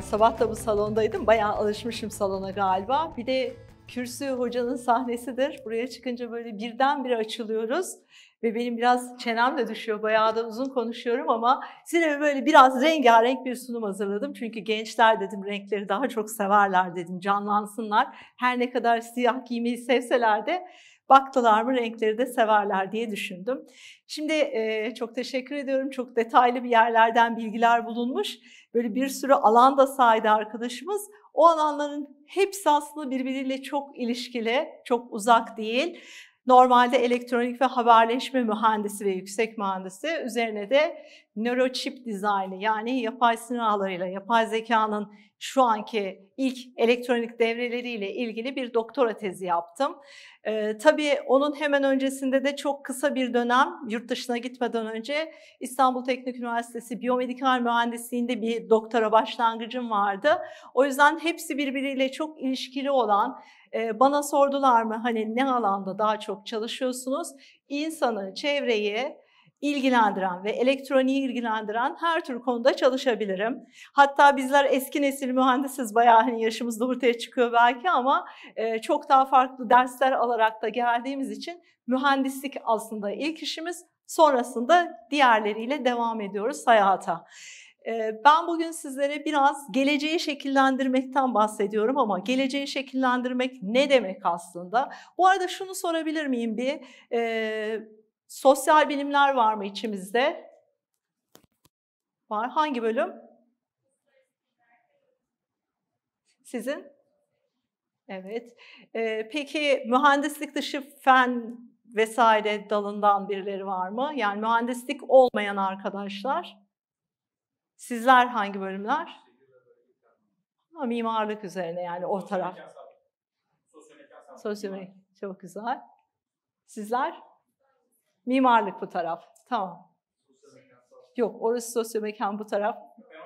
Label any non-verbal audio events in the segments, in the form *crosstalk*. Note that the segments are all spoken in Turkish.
ben sabah da bu salondaydım. Bayağı alışmışım salona galiba. Bir de kürsü hocanın sahnesidir. Buraya çıkınca böyle birdenbire açılıyoruz. Ve benim biraz çenem de düşüyor. Bayağı da uzun konuşuyorum ama size böyle biraz rengarenk bir sunum hazırladım. Çünkü gençler dedim renkleri daha çok severler dedim. Canlansınlar. Her ne kadar siyah giymeyi sevseler de baktılar mı renkleri de severler diye düşündüm. Şimdi e, çok teşekkür ediyorum. Çok detaylı bir yerlerden bilgiler bulunmuş. Böyle bir sürü alan da saydı arkadaşımız. O alanların hepsi aslında birbiriyle çok ilişkili, çok uzak değil. Normalde elektronik ve haberleşme mühendisi ve yüksek mühendisi üzerine de nöroçip dizaynı yani yapay sinir ağlarıyla, yapay zekanın şu anki ilk elektronik devreleriyle ilgili bir doktora tezi yaptım. Ee, tabii onun hemen öncesinde de çok kısa bir dönem yurt dışına gitmeden önce İstanbul Teknik Üniversitesi Biyomedikal Mühendisliğinde bir doktora başlangıcım vardı. O yüzden hepsi birbiriyle çok ilişkili olan bana sordular mı hani ne alanda daha çok çalışıyorsunuz? İnsanı, çevreyi, ilgilendiren ve elektroniği ilgilendiren her tür konuda çalışabilirim. Hatta bizler eski nesil mühendisiz bayağı hani yaşımız da ortaya çıkıyor belki ama çok daha farklı dersler alarak da geldiğimiz için mühendislik aslında ilk işimiz. Sonrasında diğerleriyle devam ediyoruz hayata. Ben bugün sizlere biraz geleceği şekillendirmekten bahsediyorum ama geleceği şekillendirmek ne demek aslında? Bu arada şunu sorabilir miyim bir? E, sosyal bilimler var mı içimizde? Var. Hangi bölüm? Sizin? Evet. E, peki mühendislik dışı fen vesaire dalından birileri var mı? Yani mühendislik olmayan arkadaşlar? Sizler hangi bölümler? Ha, mimarlık üzerine yani o taraf. Sosyomedik. Çok güzel. Sizler? Mimarlık bu taraf. Tamam. Yok orası sosyomekan bu taraf.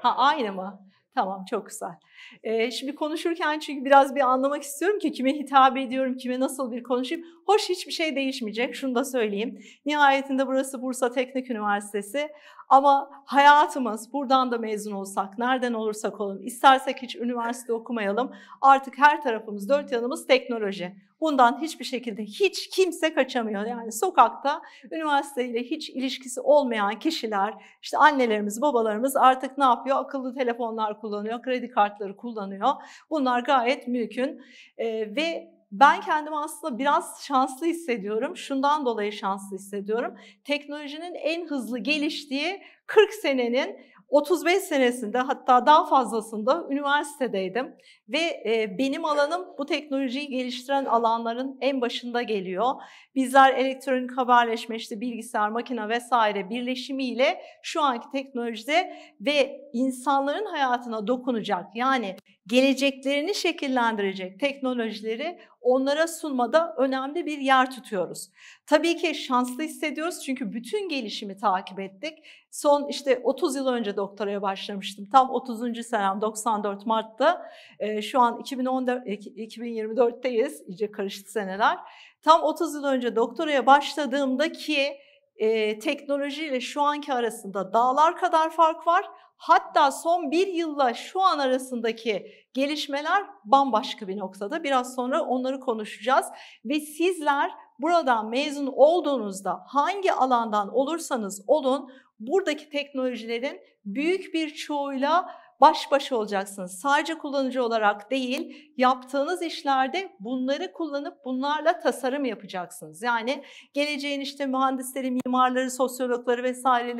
Ha aynı mı? Tamam çok güzel. E, şimdi konuşurken çünkü biraz bir anlamak istiyorum ki kime hitap ediyorum, kime nasıl bir konuşayım. Hoş hiçbir şey değişmeyecek, şunu da söyleyeyim. Nihayetinde burası Bursa Teknik Üniversitesi. Ama hayatımız buradan da mezun olsak, nereden olursak olalım, istersek hiç üniversite okumayalım. Artık her tarafımız, dört yanımız teknoloji. Bundan hiçbir şekilde hiç kimse kaçamıyor. Yani sokakta üniversiteyle hiç ilişkisi olmayan kişiler, işte annelerimiz, babalarımız artık ne yapıyor? Akıllı telefonlar kullanıyor, kredi kartları araçları kullanıyor. Bunlar gayet mümkün e, ve ben kendimi aslında biraz şanslı hissediyorum. Şundan dolayı şanslı hissediyorum. Teknolojinin en hızlı geliştiği 40 senenin 35 senesinde hatta daha fazlasında üniversitedeydim ve e, benim alanım bu teknolojiyi geliştiren alanların en başında geliyor. Bizler elektronik haberleşme, işte bilgisayar, makine vesaire birleşimiyle şu anki teknolojide ve insanların hayatına dokunacak yani geleceklerini şekillendirecek teknolojileri onlara sunmada önemli bir yer tutuyoruz. Tabii ki şanslı hissediyoruz çünkü bütün gelişimi takip ettik. Son işte 30 yıl önce doktoraya başlamıştım. Tam 30. senem 94 Mart'ta. şu an 2014, 2024'teyiz. İyice karıştı seneler. Tam 30 yıl önce doktoraya başladığımda ki e, teknolojiyle şu anki arasında dağlar kadar fark var Hatta son bir yılla şu an arasındaki gelişmeler bambaşka bir noktada. Biraz sonra onları konuşacağız ve sizler buradan mezun olduğunuzda hangi alandan olursanız olun buradaki teknolojilerin büyük bir çoğuyla baş başa olacaksınız. Sadece kullanıcı olarak değil, yaptığınız işlerde bunları kullanıp bunlarla tasarım yapacaksınız. Yani geleceğin işte mühendisleri, mimarları, sosyologları vesaire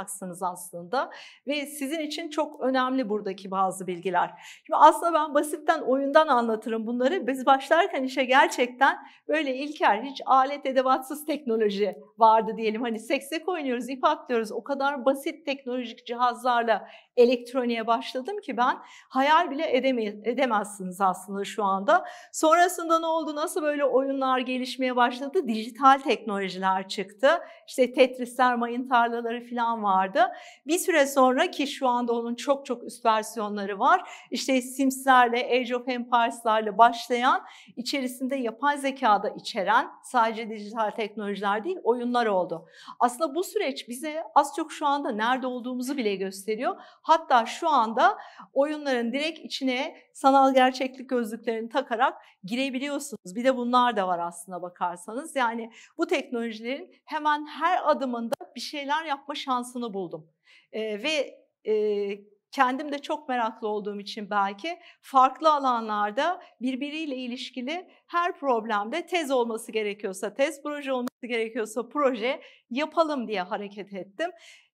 yapacaksınız aslında ve sizin için çok önemli buradaki bazı bilgiler. Şimdi aslında ben basitten oyundan anlatırım bunları. Biz başlarken işe gerçekten böyle ilker hiç alet edevatsız teknoloji vardı diyelim. Hani seksek oynuyoruz, ip atlıyoruz. O kadar basit teknolojik cihazlarla elektroniğe başladım ki ben hayal bile edeme, edemezsiniz aslında şu anda. Sonrasında ne oldu? Nasıl böyle oyunlar gelişmeye başladı? Dijital teknolojiler çıktı. İşte Tetris'ler, mayın tarlaları falan vardı. Bir süre sonra ki şu anda onun çok çok üst versiyonları var. İşte Sims'lerle, Age of Empires'larla başlayan, içerisinde yapay zekada içeren sadece dijital teknolojiler değil, oyunlar oldu. Aslında bu süreç bize az çok şu anda nerede olduğumuzu bile gösteriyor. Hatta şu anda oyunların direkt içine sanal gerçeklik gözlüklerini takarak girebiliyorsunuz. Bir de bunlar da var aslında bakarsanız. Yani bu teknolojilerin hemen her adımında bir şeyler yapma şansını buldum. Ee, ve e, kendim de çok meraklı olduğum için belki farklı alanlarda birbiriyle ilişkili her problemde tez olması gerekiyorsa tez, proje olması gerekiyorsa proje yapalım diye hareket ettim.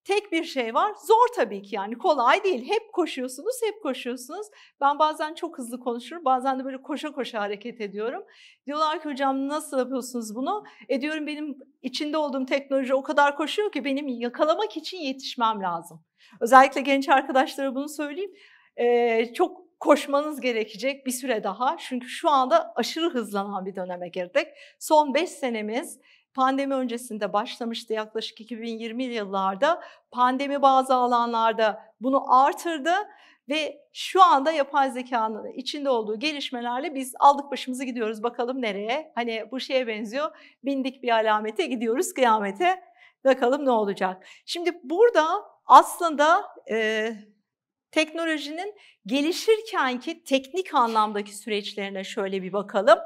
Tek bir şey var. Zor tabii ki yani kolay değil. Hep koşuyorsunuz, hep koşuyorsunuz. Ben bazen çok hızlı konuşurum, bazen de böyle koşa koşa hareket ediyorum. Diyorlar ki hocam nasıl yapıyorsunuz bunu? Ediyorum benim içinde olduğum teknoloji o kadar koşuyor ki benim yakalamak için yetişmem lazım. Özellikle genç arkadaşlara bunu söyleyeyim. Ee, çok koşmanız gerekecek bir süre daha. Çünkü şu anda aşırı hızlanan bir döneme girdik. Son 5 senemiz pandemi öncesinde başlamıştı yaklaşık 2020 yıllarda. Pandemi bazı alanlarda bunu artırdı ve şu anda yapay zekanın içinde olduğu gelişmelerle biz aldık başımızı gidiyoruz bakalım nereye. Hani bu şeye benziyor. Bindik bir alamete gidiyoruz kıyamete. Bakalım ne olacak. Şimdi burada aslında e, teknolojinin gelişirkenki teknik anlamdaki süreçlerine şöyle bir bakalım.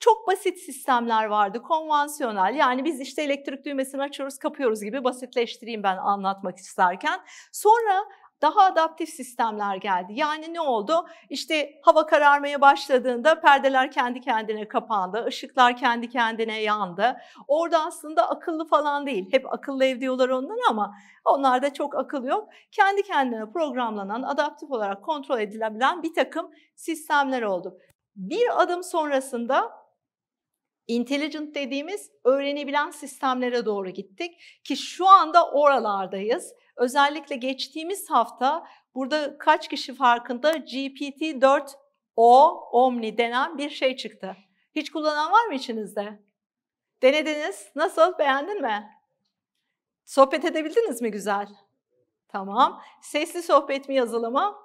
Çok basit sistemler vardı, konvansiyonel. Yani biz işte elektrik düğmesini açıyoruz, kapıyoruz gibi basitleştireyim ben anlatmak isterken. Sonra daha adaptif sistemler geldi. Yani ne oldu? İşte hava kararmaya başladığında perdeler kendi kendine kapandı, ışıklar kendi kendine yandı. Orada aslında akıllı falan değil. Hep akıllı ev diyorlar onlar ama onlarda çok akıl yok. Kendi kendine programlanan, adaptif olarak kontrol edilebilen bir takım sistemler oldu. Bir adım sonrasında intelligent dediğimiz öğrenebilen sistemlere doğru gittik ki şu anda oralardayız. Özellikle geçtiğimiz hafta burada kaç kişi farkında GPT-4O Omni denen bir şey çıktı. Hiç kullanan var mı içinizde? Denediniz. Nasıl? Beğendin mi? Sohbet edebildiniz mi güzel? Tamam. Sesli sohbet mi yazılı mı?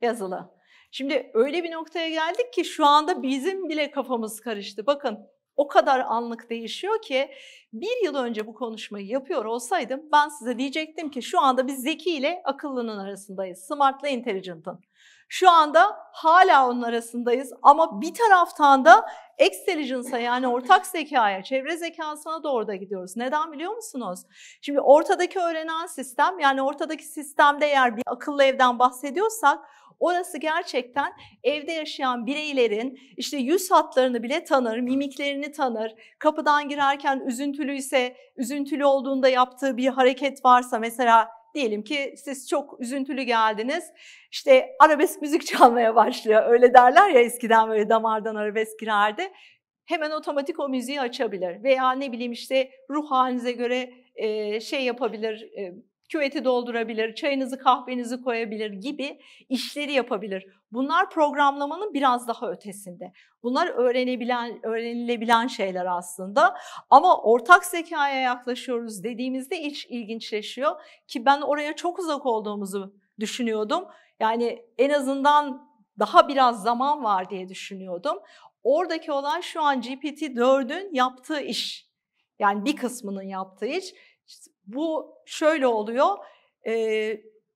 Yazılı. Şimdi öyle bir noktaya geldik ki şu anda bizim bile kafamız karıştı. Bakın o kadar anlık değişiyor ki bir yıl önce bu konuşmayı yapıyor olsaydım ben size diyecektim ki şu anda biz zeki ile akıllının arasındayız. Smart'la intelligent'ın. Şu anda hala onun arasındayız ama bir taraftan da extelligence'a yani ortak zekaya, çevre zekasına doğru da gidiyoruz. Neden biliyor musunuz? Şimdi ortadaki öğrenen sistem yani ortadaki sistemde eğer bir akıllı evden bahsediyorsak Orası gerçekten evde yaşayan bireylerin işte yüz hatlarını bile tanır, mimiklerini tanır. Kapıdan girerken üzüntülü ise, üzüntülü olduğunda yaptığı bir hareket varsa mesela diyelim ki siz çok üzüntülü geldiniz. İşte arabesk müzik *laughs* çalmaya başlıyor. Öyle derler ya eskiden böyle damardan arabesk girerdi. Hemen otomatik o müziği açabilir veya ne bileyim işte ruh halinize göre şey yapabilir, küveti doldurabilir, çayınızı kahvenizi koyabilir gibi işleri yapabilir. Bunlar programlamanın biraz daha ötesinde. Bunlar öğrenebilen, öğrenilebilen şeyler aslında. Ama ortak zekaya yaklaşıyoruz dediğimizde hiç ilginçleşiyor ki ben oraya çok uzak olduğumuzu düşünüyordum. Yani en azından daha biraz zaman var diye düşünüyordum. Oradaki olan şu an GPT-4'ün yaptığı iş. Yani bir kısmının yaptığı iş bu şöyle oluyor. E,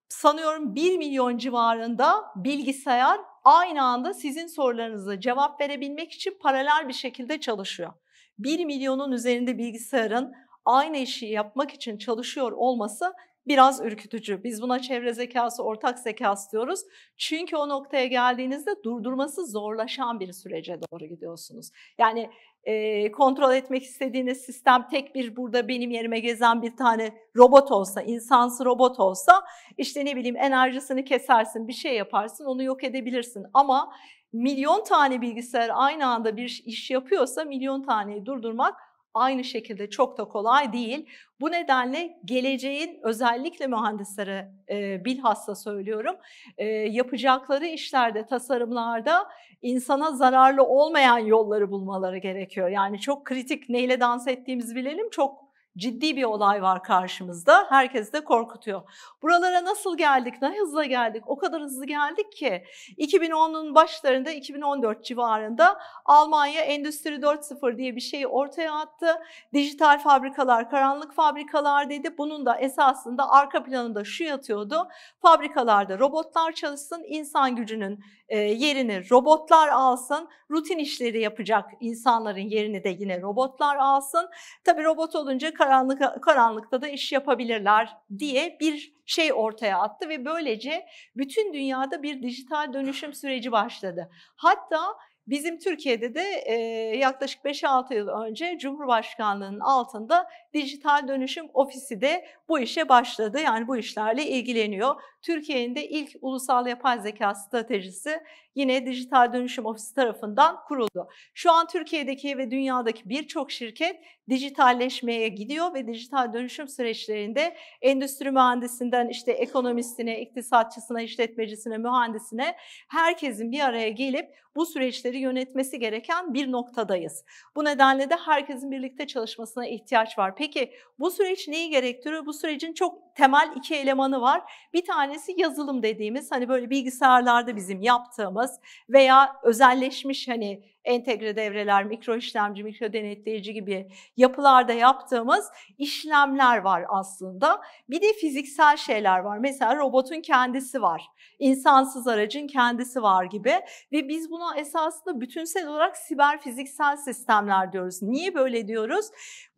sanıyorum 1 milyon civarında bilgisayar aynı anda sizin sorularınıza cevap verebilmek için paralel bir şekilde çalışıyor. 1 milyonun üzerinde bilgisayarın aynı işi yapmak için çalışıyor olması biraz ürkütücü. Biz buna çevre zekası, ortak zekası diyoruz. Çünkü o noktaya geldiğinizde durdurması zorlaşan bir sürece doğru gidiyorsunuz. Yani e, kontrol etmek istediğiniz sistem tek bir burada benim yerime gezen bir tane robot olsa, insansı robot olsa işte ne bileyim enerjisini kesersin, bir şey yaparsın, onu yok edebilirsin. Ama milyon tane bilgisayar aynı anda bir iş yapıyorsa milyon taneyi durdurmak aynı şekilde çok da kolay değil. Bu nedenle geleceğin özellikle mühendislere e, bilhassa söylüyorum e, yapacakları işlerde, tasarımlarda insana zararlı olmayan yolları bulmaları gerekiyor. Yani çok kritik neyle dans ettiğimizi bilelim çok ciddi bir olay var karşımızda. Herkes de korkutuyor. Buralara nasıl geldik? Ne hızla geldik? O kadar hızlı geldik ki 2010'un başlarında 2014 civarında Almanya Endüstri 4.0 diye bir şeyi ortaya attı. Dijital fabrikalar, karanlık fabrikalar dedi. Bunun da esasında arka planında şu yatıyordu. Fabrikalarda robotlar çalışsın, insan gücünün e, yerini robotlar alsın, rutin işleri yapacak insanların yerini de yine robotlar alsın. Tabii robot olunca karanlık, karanlıkta da iş yapabilirler diye bir şey ortaya attı ve böylece bütün dünyada bir dijital dönüşüm süreci başladı. Hatta Bizim Türkiye'de de e, yaklaşık 5-6 yıl önce Cumhurbaşkanlığı'nın altında dijital dönüşüm ofisi de bu işe başladı. Yani bu işlerle ilgileniyor. Türkiye'nin de ilk ulusal yapay zeka stratejisi yine Dijital Dönüşüm Ofisi tarafından kuruldu. Şu an Türkiye'deki ve dünyadaki birçok şirket dijitalleşmeye gidiyor ve dijital dönüşüm süreçlerinde endüstri mühendisinden işte ekonomistine, iktisatçısına, işletmecisine, mühendisine herkesin bir araya gelip bu süreçleri yönetmesi gereken bir noktadayız. Bu nedenle de herkesin birlikte çalışmasına ihtiyaç var. Peki bu süreç neyi gerektiriyor? Bu sürecin çok temel iki elemanı var. Bir tanesi yazılım dediğimiz hani böyle bilgisayarlarda bizim yaptığımız olmaz veya özelleşmiş hani entegre devreler, mikro işlemci, mikro denetleyici gibi yapılarda yaptığımız işlemler var aslında. Bir de fiziksel şeyler var. Mesela robotun kendisi var. insansız aracın kendisi var gibi ve biz buna esasında bütünsel olarak siber fiziksel sistemler diyoruz. Niye böyle diyoruz?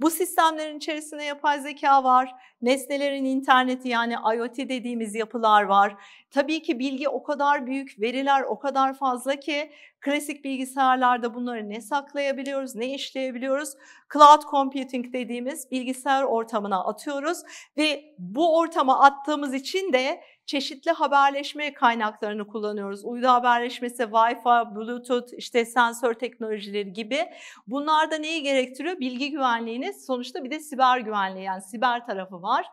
Bu sistemlerin içerisinde yapay zeka var, nesnelerin interneti yani IoT dediğimiz yapılar var. Tabii ki bilgi o kadar büyük, veriler o kadar fazla ki Klasik bilgisayarlarda bunları ne saklayabiliyoruz, ne işleyebiliyoruz? Cloud computing dediğimiz bilgisayar ortamına atıyoruz ve bu ortama attığımız için de çeşitli haberleşme kaynaklarını kullanıyoruz. Uydu haberleşmesi, Wi-Fi, Bluetooth, işte sensör teknolojileri gibi. Bunlar da neyi gerektiriyor? Bilgi güvenliğini, sonuçta bir de siber güvenliği yani siber tarafı var.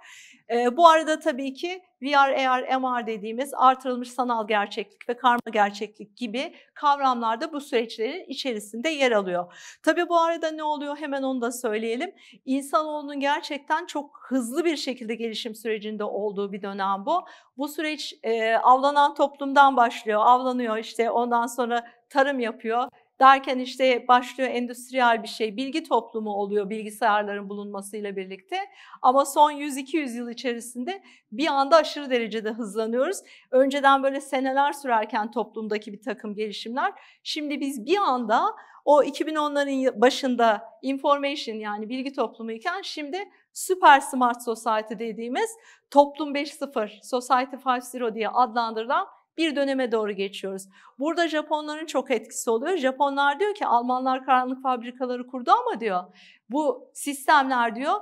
E, bu arada tabii ki VR, AR, MR dediğimiz artırılmış sanal gerçeklik ve karma gerçeklik gibi kavramlar da bu süreçlerin içerisinde yer alıyor. Tabii bu arada ne oluyor hemen onu da söyleyelim. İnsanoğlunun gerçekten çok hızlı bir şekilde gelişim sürecinde olduğu bir dönem bu. Bu süreç e, avlanan toplumdan başlıyor, avlanıyor işte ondan sonra tarım yapıyor, derken işte başlıyor endüstriyel bir şey, bilgi toplumu oluyor bilgisayarların bulunmasıyla birlikte. Ama son 100-200 yıl içerisinde bir anda aşırı derecede hızlanıyoruz. Önceden böyle seneler sürerken toplumdaki bir takım gelişimler, şimdi biz bir anda o 2010'ların başında information yani bilgi toplumu iken şimdi süper smart society dediğimiz toplum 5.0, society 5.0 diye adlandırılan bir döneme doğru geçiyoruz. Burada Japonların çok etkisi oluyor. Japonlar diyor ki Almanlar karanlık fabrikaları kurdu ama diyor bu sistemler diyor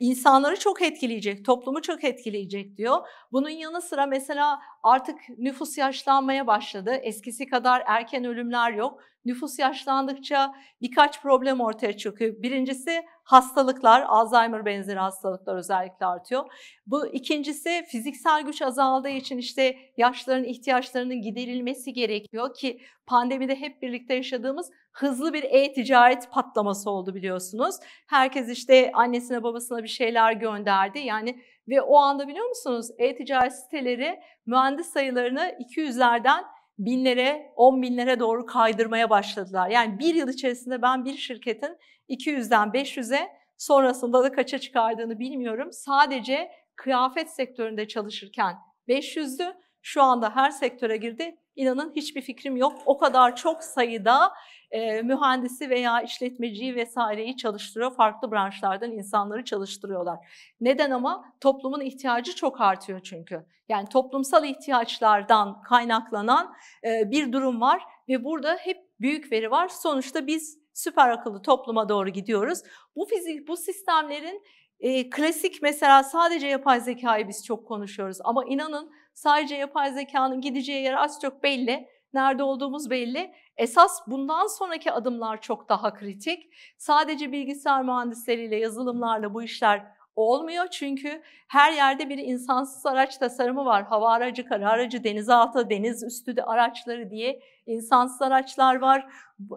insanları çok etkileyecek, toplumu çok etkileyecek diyor. Bunun yanı sıra mesela artık nüfus yaşlanmaya başladı. Eskisi kadar erken ölümler yok. Nüfus yaşlandıkça birkaç problem ortaya çıkıyor. Birincisi hastalıklar, Alzheimer benzeri hastalıklar özellikle artıyor. Bu ikincisi fiziksel güç azaldığı için işte yaşların ihtiyaçlarının giderilmesi gerekiyor ki pandemide hep birlikte yaşadığımız hızlı bir e-ticaret patlaması oldu biliyorsunuz. Herkes işte annesine babasına bir şeyler gönderdi. Yani ve o anda biliyor musunuz e-ticaret siteleri mühendis sayılarını 200'lerden binlere, on binlere doğru kaydırmaya başladılar. Yani bir yıl içerisinde ben bir şirketin 200'den 500'e sonrasında da kaça çıkardığını bilmiyorum. Sadece kıyafet sektöründe çalışırken 500'dü. Şu anda her sektöre girdi. İnanın hiçbir fikrim yok. O kadar çok sayıda e, mühendisi veya işletmeciyi vesaireyi çalıştırıyor. Farklı branşlardan insanları çalıştırıyorlar. Neden ama? Toplumun ihtiyacı çok artıyor çünkü. Yani toplumsal ihtiyaçlardan kaynaklanan e, bir durum var ve burada hep büyük veri var. Sonuçta biz süper akıllı topluma doğru gidiyoruz. Bu fizik, bu sistemlerin e, klasik mesela sadece yapay zekayı biz çok konuşuyoruz ama inanın sadece yapay zekanın gideceği yer az çok belli. Nerede olduğumuz belli. Esas bundan sonraki adımlar çok daha kritik. Sadece bilgisayar mühendisleriyle, yazılımlarla bu işler olmuyor. Çünkü her yerde bir insansız araç tasarımı var. Hava aracı, kara aracı, denizaltı, deniz üstü de araçları diye insansız araçlar var.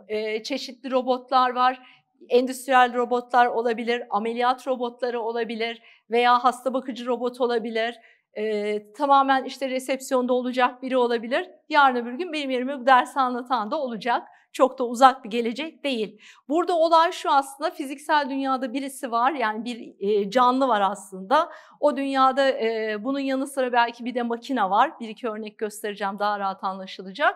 E, çeşitli robotlar var endüstriyel robotlar olabilir, ameliyat robotları olabilir veya hasta bakıcı robot olabilir e, tamamen işte resepsiyonda olacak biri olabilir. Yarın öbür gün benim yerime ders anlatan da olacak. Çok da uzak bir gelecek değil. Burada olay şu aslında fiziksel dünyada birisi var yani bir e, canlı var aslında. O dünyada e, bunun yanı sıra belki bir de makina var. Bir iki örnek göstereceğim daha rahat anlaşılacak.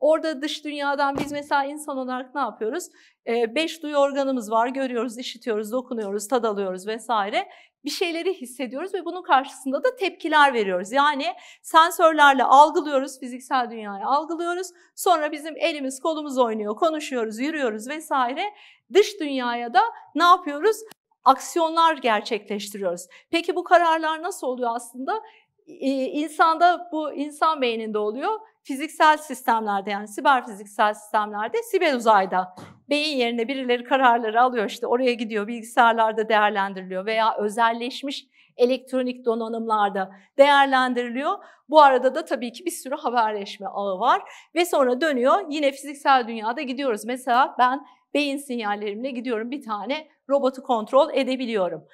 Orada dış dünyadan biz mesela insan olarak ne yapıyoruz? E, beş duyu organımız var, görüyoruz, işitiyoruz, dokunuyoruz, tad alıyoruz vesaire bir şeyleri hissediyoruz ve bunun karşısında da tepkiler veriyoruz. Yani sensörlerle algılıyoruz, fiziksel dünyayı algılıyoruz. Sonra bizim elimiz kolumuz oynuyor, konuşuyoruz, yürüyoruz vesaire. Dış dünyaya da ne yapıyoruz? Aksiyonlar gerçekleştiriyoruz. Peki bu kararlar nasıl oluyor aslında? İnsanda bu insan beyninde oluyor fiziksel sistemlerde yani siber fiziksel sistemlerde siber uzayda beyin yerine birileri kararları alıyor işte oraya gidiyor bilgisayarlarda değerlendiriliyor veya özelleşmiş elektronik donanımlarda değerlendiriliyor. Bu arada da tabii ki bir sürü haberleşme ağı var ve sonra dönüyor yine fiziksel dünyada gidiyoruz. Mesela ben beyin sinyallerimle gidiyorum bir tane robotu kontrol edebiliyorum.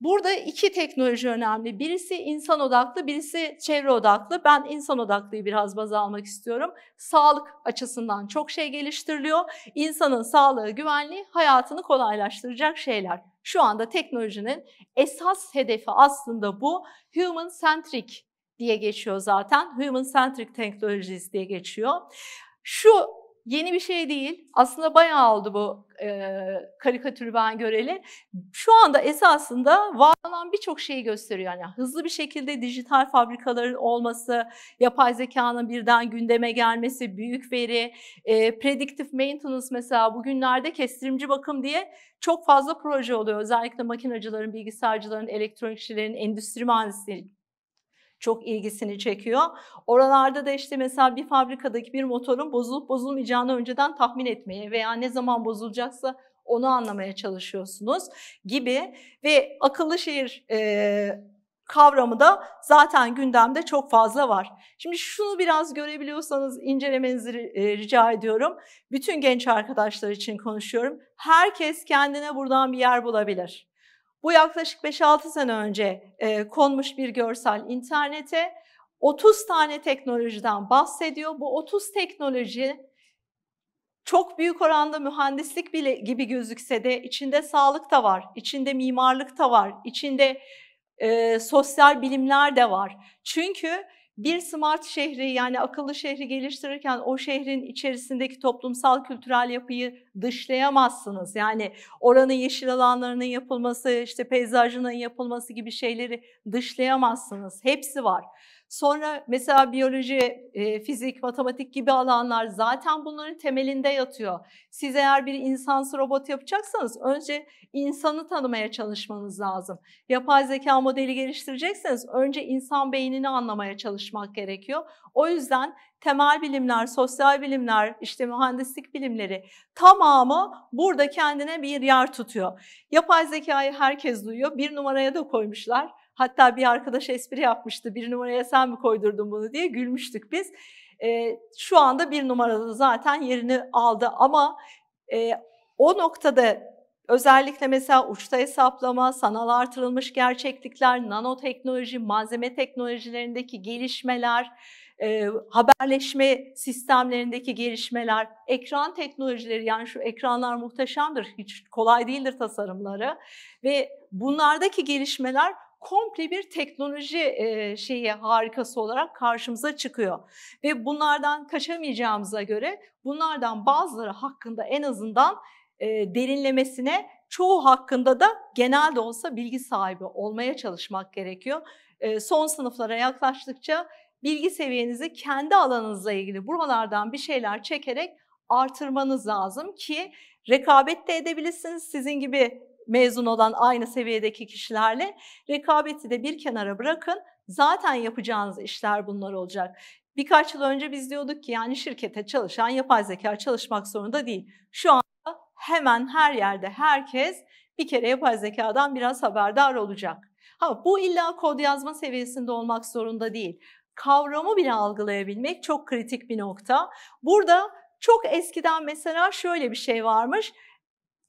Burada iki teknoloji önemli. Birisi insan odaklı, birisi çevre odaklı. Ben insan odaklıyı biraz baz almak istiyorum. Sağlık açısından çok şey geliştiriliyor. İnsanın sağlığı, güvenliği hayatını kolaylaştıracak şeyler. Şu anda teknolojinin esas hedefi aslında bu. Human centric diye geçiyor zaten. Human centric teknolojisi diye geçiyor. Şu yeni bir şey değil. Aslında bayağı oldu bu e, karikatürü ben göreli. Şu anda esasında var olan birçok şeyi gösteriyor. Yani hızlı bir şekilde dijital fabrikaların olması, yapay zekanın birden gündeme gelmesi, büyük veri, e, predictive maintenance mesela bugünlerde kestirimci bakım diye çok fazla proje oluyor. Özellikle makinacıların, bilgisayarcıların, elektronikçilerin, endüstri mühendisleri çok ilgisini çekiyor. Oralarda da işte mesela bir fabrikadaki bir motorun bozulup bozulmayacağını önceden tahmin etmeye veya ne zaman bozulacaksa onu anlamaya çalışıyorsunuz gibi ve akıllı şehir e, kavramı da zaten gündemde çok fazla var. Şimdi şunu biraz görebiliyorsanız incelemenizi rica ediyorum. Bütün genç arkadaşlar için konuşuyorum. Herkes kendine buradan bir yer bulabilir. Bu yaklaşık 5-6 sene önce e, konmuş bir görsel internete. 30 tane teknolojiden bahsediyor. Bu 30 teknoloji çok büyük oranda mühendislik bile gibi gözükse de içinde sağlık da var, içinde mimarlık da var, içinde e, sosyal bilimler de var. Çünkü bir smart şehri yani akıllı şehri geliştirirken o şehrin içerisindeki toplumsal kültürel yapıyı dışlayamazsınız. Yani oranın yeşil alanlarının yapılması, işte peyzajının yapılması gibi şeyleri dışlayamazsınız. Hepsi var. Sonra mesela biyoloji, e, fizik, matematik gibi alanlar zaten bunların temelinde yatıyor. Siz eğer bir insansı robot yapacaksanız önce insanı tanımaya çalışmanız lazım. Yapay zeka modeli geliştirecekseniz önce insan beynini anlamaya çalışmak gerekiyor. O yüzden temel bilimler, sosyal bilimler, işte mühendislik bilimleri tamamı burada kendine bir yer tutuyor. Yapay zekayı herkes duyuyor. Bir numaraya da koymuşlar. Hatta bir arkadaş espri yapmıştı. Bir numaraya sen mi koydurdun bunu diye gülmüştük biz. E, şu anda bir numarada zaten yerini aldı ama e, o noktada özellikle mesela uçta hesaplama, sanal artırılmış gerçeklikler, nanoteknoloji, malzeme teknolojilerindeki gelişmeler, e, haberleşme sistemlerindeki gelişmeler, ekran teknolojileri yani şu ekranlar muhteşemdir, hiç kolay değildir tasarımları ve bunlardaki gelişmeler komple bir teknoloji şeyi harikası olarak karşımıza çıkıyor. Ve bunlardan kaçamayacağımıza göre bunlardan bazıları hakkında en azından derinlemesine çoğu hakkında da genelde olsa bilgi sahibi olmaya çalışmak gerekiyor. son sınıflara yaklaştıkça bilgi seviyenizi kendi alanınızla ilgili buralardan bir şeyler çekerek artırmanız lazım ki rekabet de edebilirsiniz. Sizin gibi mezun olan aynı seviyedeki kişilerle rekabeti de bir kenara bırakın. Zaten yapacağınız işler bunlar olacak. Birkaç yıl önce biz diyorduk ki yani şirkete çalışan yapay zeka çalışmak zorunda değil. Şu anda hemen her yerde herkes bir kere yapay zekadan biraz haberdar olacak. Ha bu illa kod yazma seviyesinde olmak zorunda değil. Kavramı bile algılayabilmek çok kritik bir nokta. Burada çok eskiden mesela şöyle bir şey varmış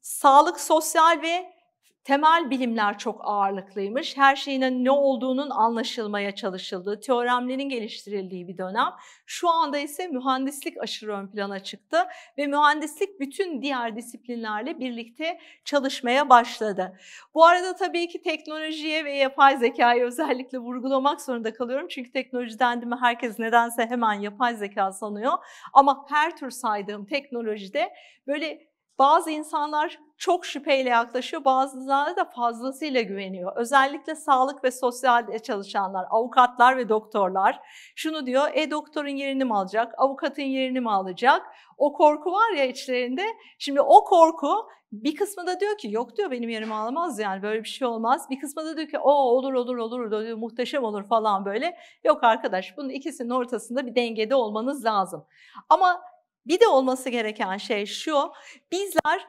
sağlık, sosyal ve temel bilimler çok ağırlıklıymış. Her şeyin hani ne olduğunun anlaşılmaya çalışıldığı, teoremlerin geliştirildiği bir dönem. Şu anda ise mühendislik aşırı ön plana çıktı ve mühendislik bütün diğer disiplinlerle birlikte çalışmaya başladı. Bu arada tabii ki teknolojiye ve yapay zekayı özellikle vurgulamak zorunda kalıyorum. Çünkü teknoloji dendi mi herkes nedense hemen yapay zeka sanıyor. Ama her tür saydığım teknolojide böyle bazı insanlar çok şüpheyle yaklaşıyor, bazıları da fazlasıyla güveniyor. Özellikle sağlık ve sosyal e, çalışanlar, avukatlar ve doktorlar şunu diyor, e doktorun yerini mi alacak, avukatın yerini mi alacak? O korku var ya içlerinde, şimdi o korku bir kısmı da diyor ki yok diyor benim yerimi alamaz yani böyle bir şey olmaz. Bir kısmı da diyor ki o olur olur olur diyor, muhteşem olur falan böyle. Yok arkadaş bunun ikisinin ortasında bir dengede olmanız lazım. Ama bir de olması gereken şey şu, bizler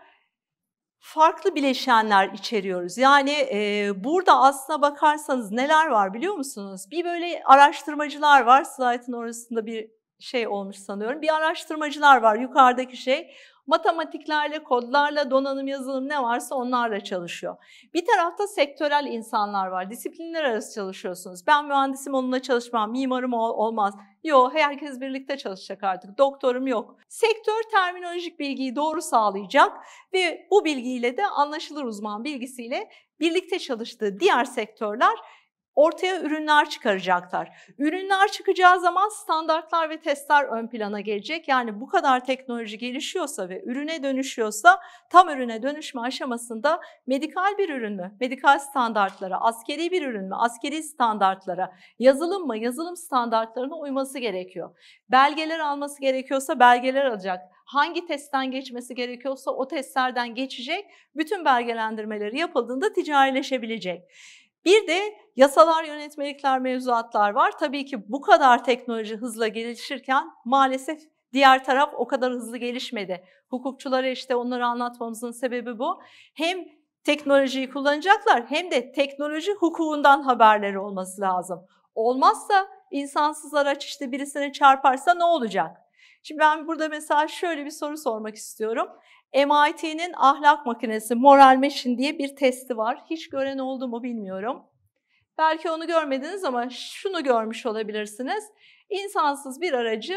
farklı bileşenler içeriyoruz. Yani e, burada aslına bakarsanız neler var biliyor musunuz? Bir böyle araştırmacılar var, slaytın orasında bir şey olmuş sanıyorum. Bir araştırmacılar var yukarıdaki şey matematiklerle, kodlarla, donanım, yazılım ne varsa onlarla çalışıyor. Bir tarafta sektörel insanlar var. Disiplinler arası çalışıyorsunuz. Ben mühendisim onunla çalışmam, mimarım olmaz. Yok herkes birlikte çalışacak artık. Doktorum yok. Sektör terminolojik bilgiyi doğru sağlayacak ve bu bilgiyle de anlaşılır uzman bilgisiyle birlikte çalıştığı diğer sektörler ortaya ürünler çıkaracaklar. Ürünler çıkacağı zaman standartlar ve testler ön plana gelecek. Yani bu kadar teknoloji gelişiyorsa ve ürüne dönüşüyorsa tam ürüne dönüşme aşamasında medikal bir ürün mü? Medikal standartlara, askeri bir ürün mü? Askeri standartlara, yazılım mı? Yazılım standartlarına uyması gerekiyor. Belgeler alması gerekiyorsa belgeler alacak hangi testten geçmesi gerekiyorsa o testlerden geçecek, bütün belgelendirmeleri yapıldığında ticarileşebilecek. Bir de yasalar, yönetmelikler, mevzuatlar var. Tabii ki bu kadar teknoloji hızla gelişirken maalesef diğer taraf o kadar hızlı gelişmedi. Hukukçulara işte onları anlatmamızın sebebi bu. Hem teknolojiyi kullanacaklar hem de teknoloji hukukundan haberleri olması lazım. Olmazsa insansız araç işte birisine çarparsa ne olacak? Şimdi ben burada mesela şöyle bir soru sormak istiyorum. MIT'nin ahlak makinesi Moral Machine diye bir testi var. Hiç gören oldu mu bilmiyorum. Belki onu görmediniz ama şunu görmüş olabilirsiniz. İnsansız bir aracı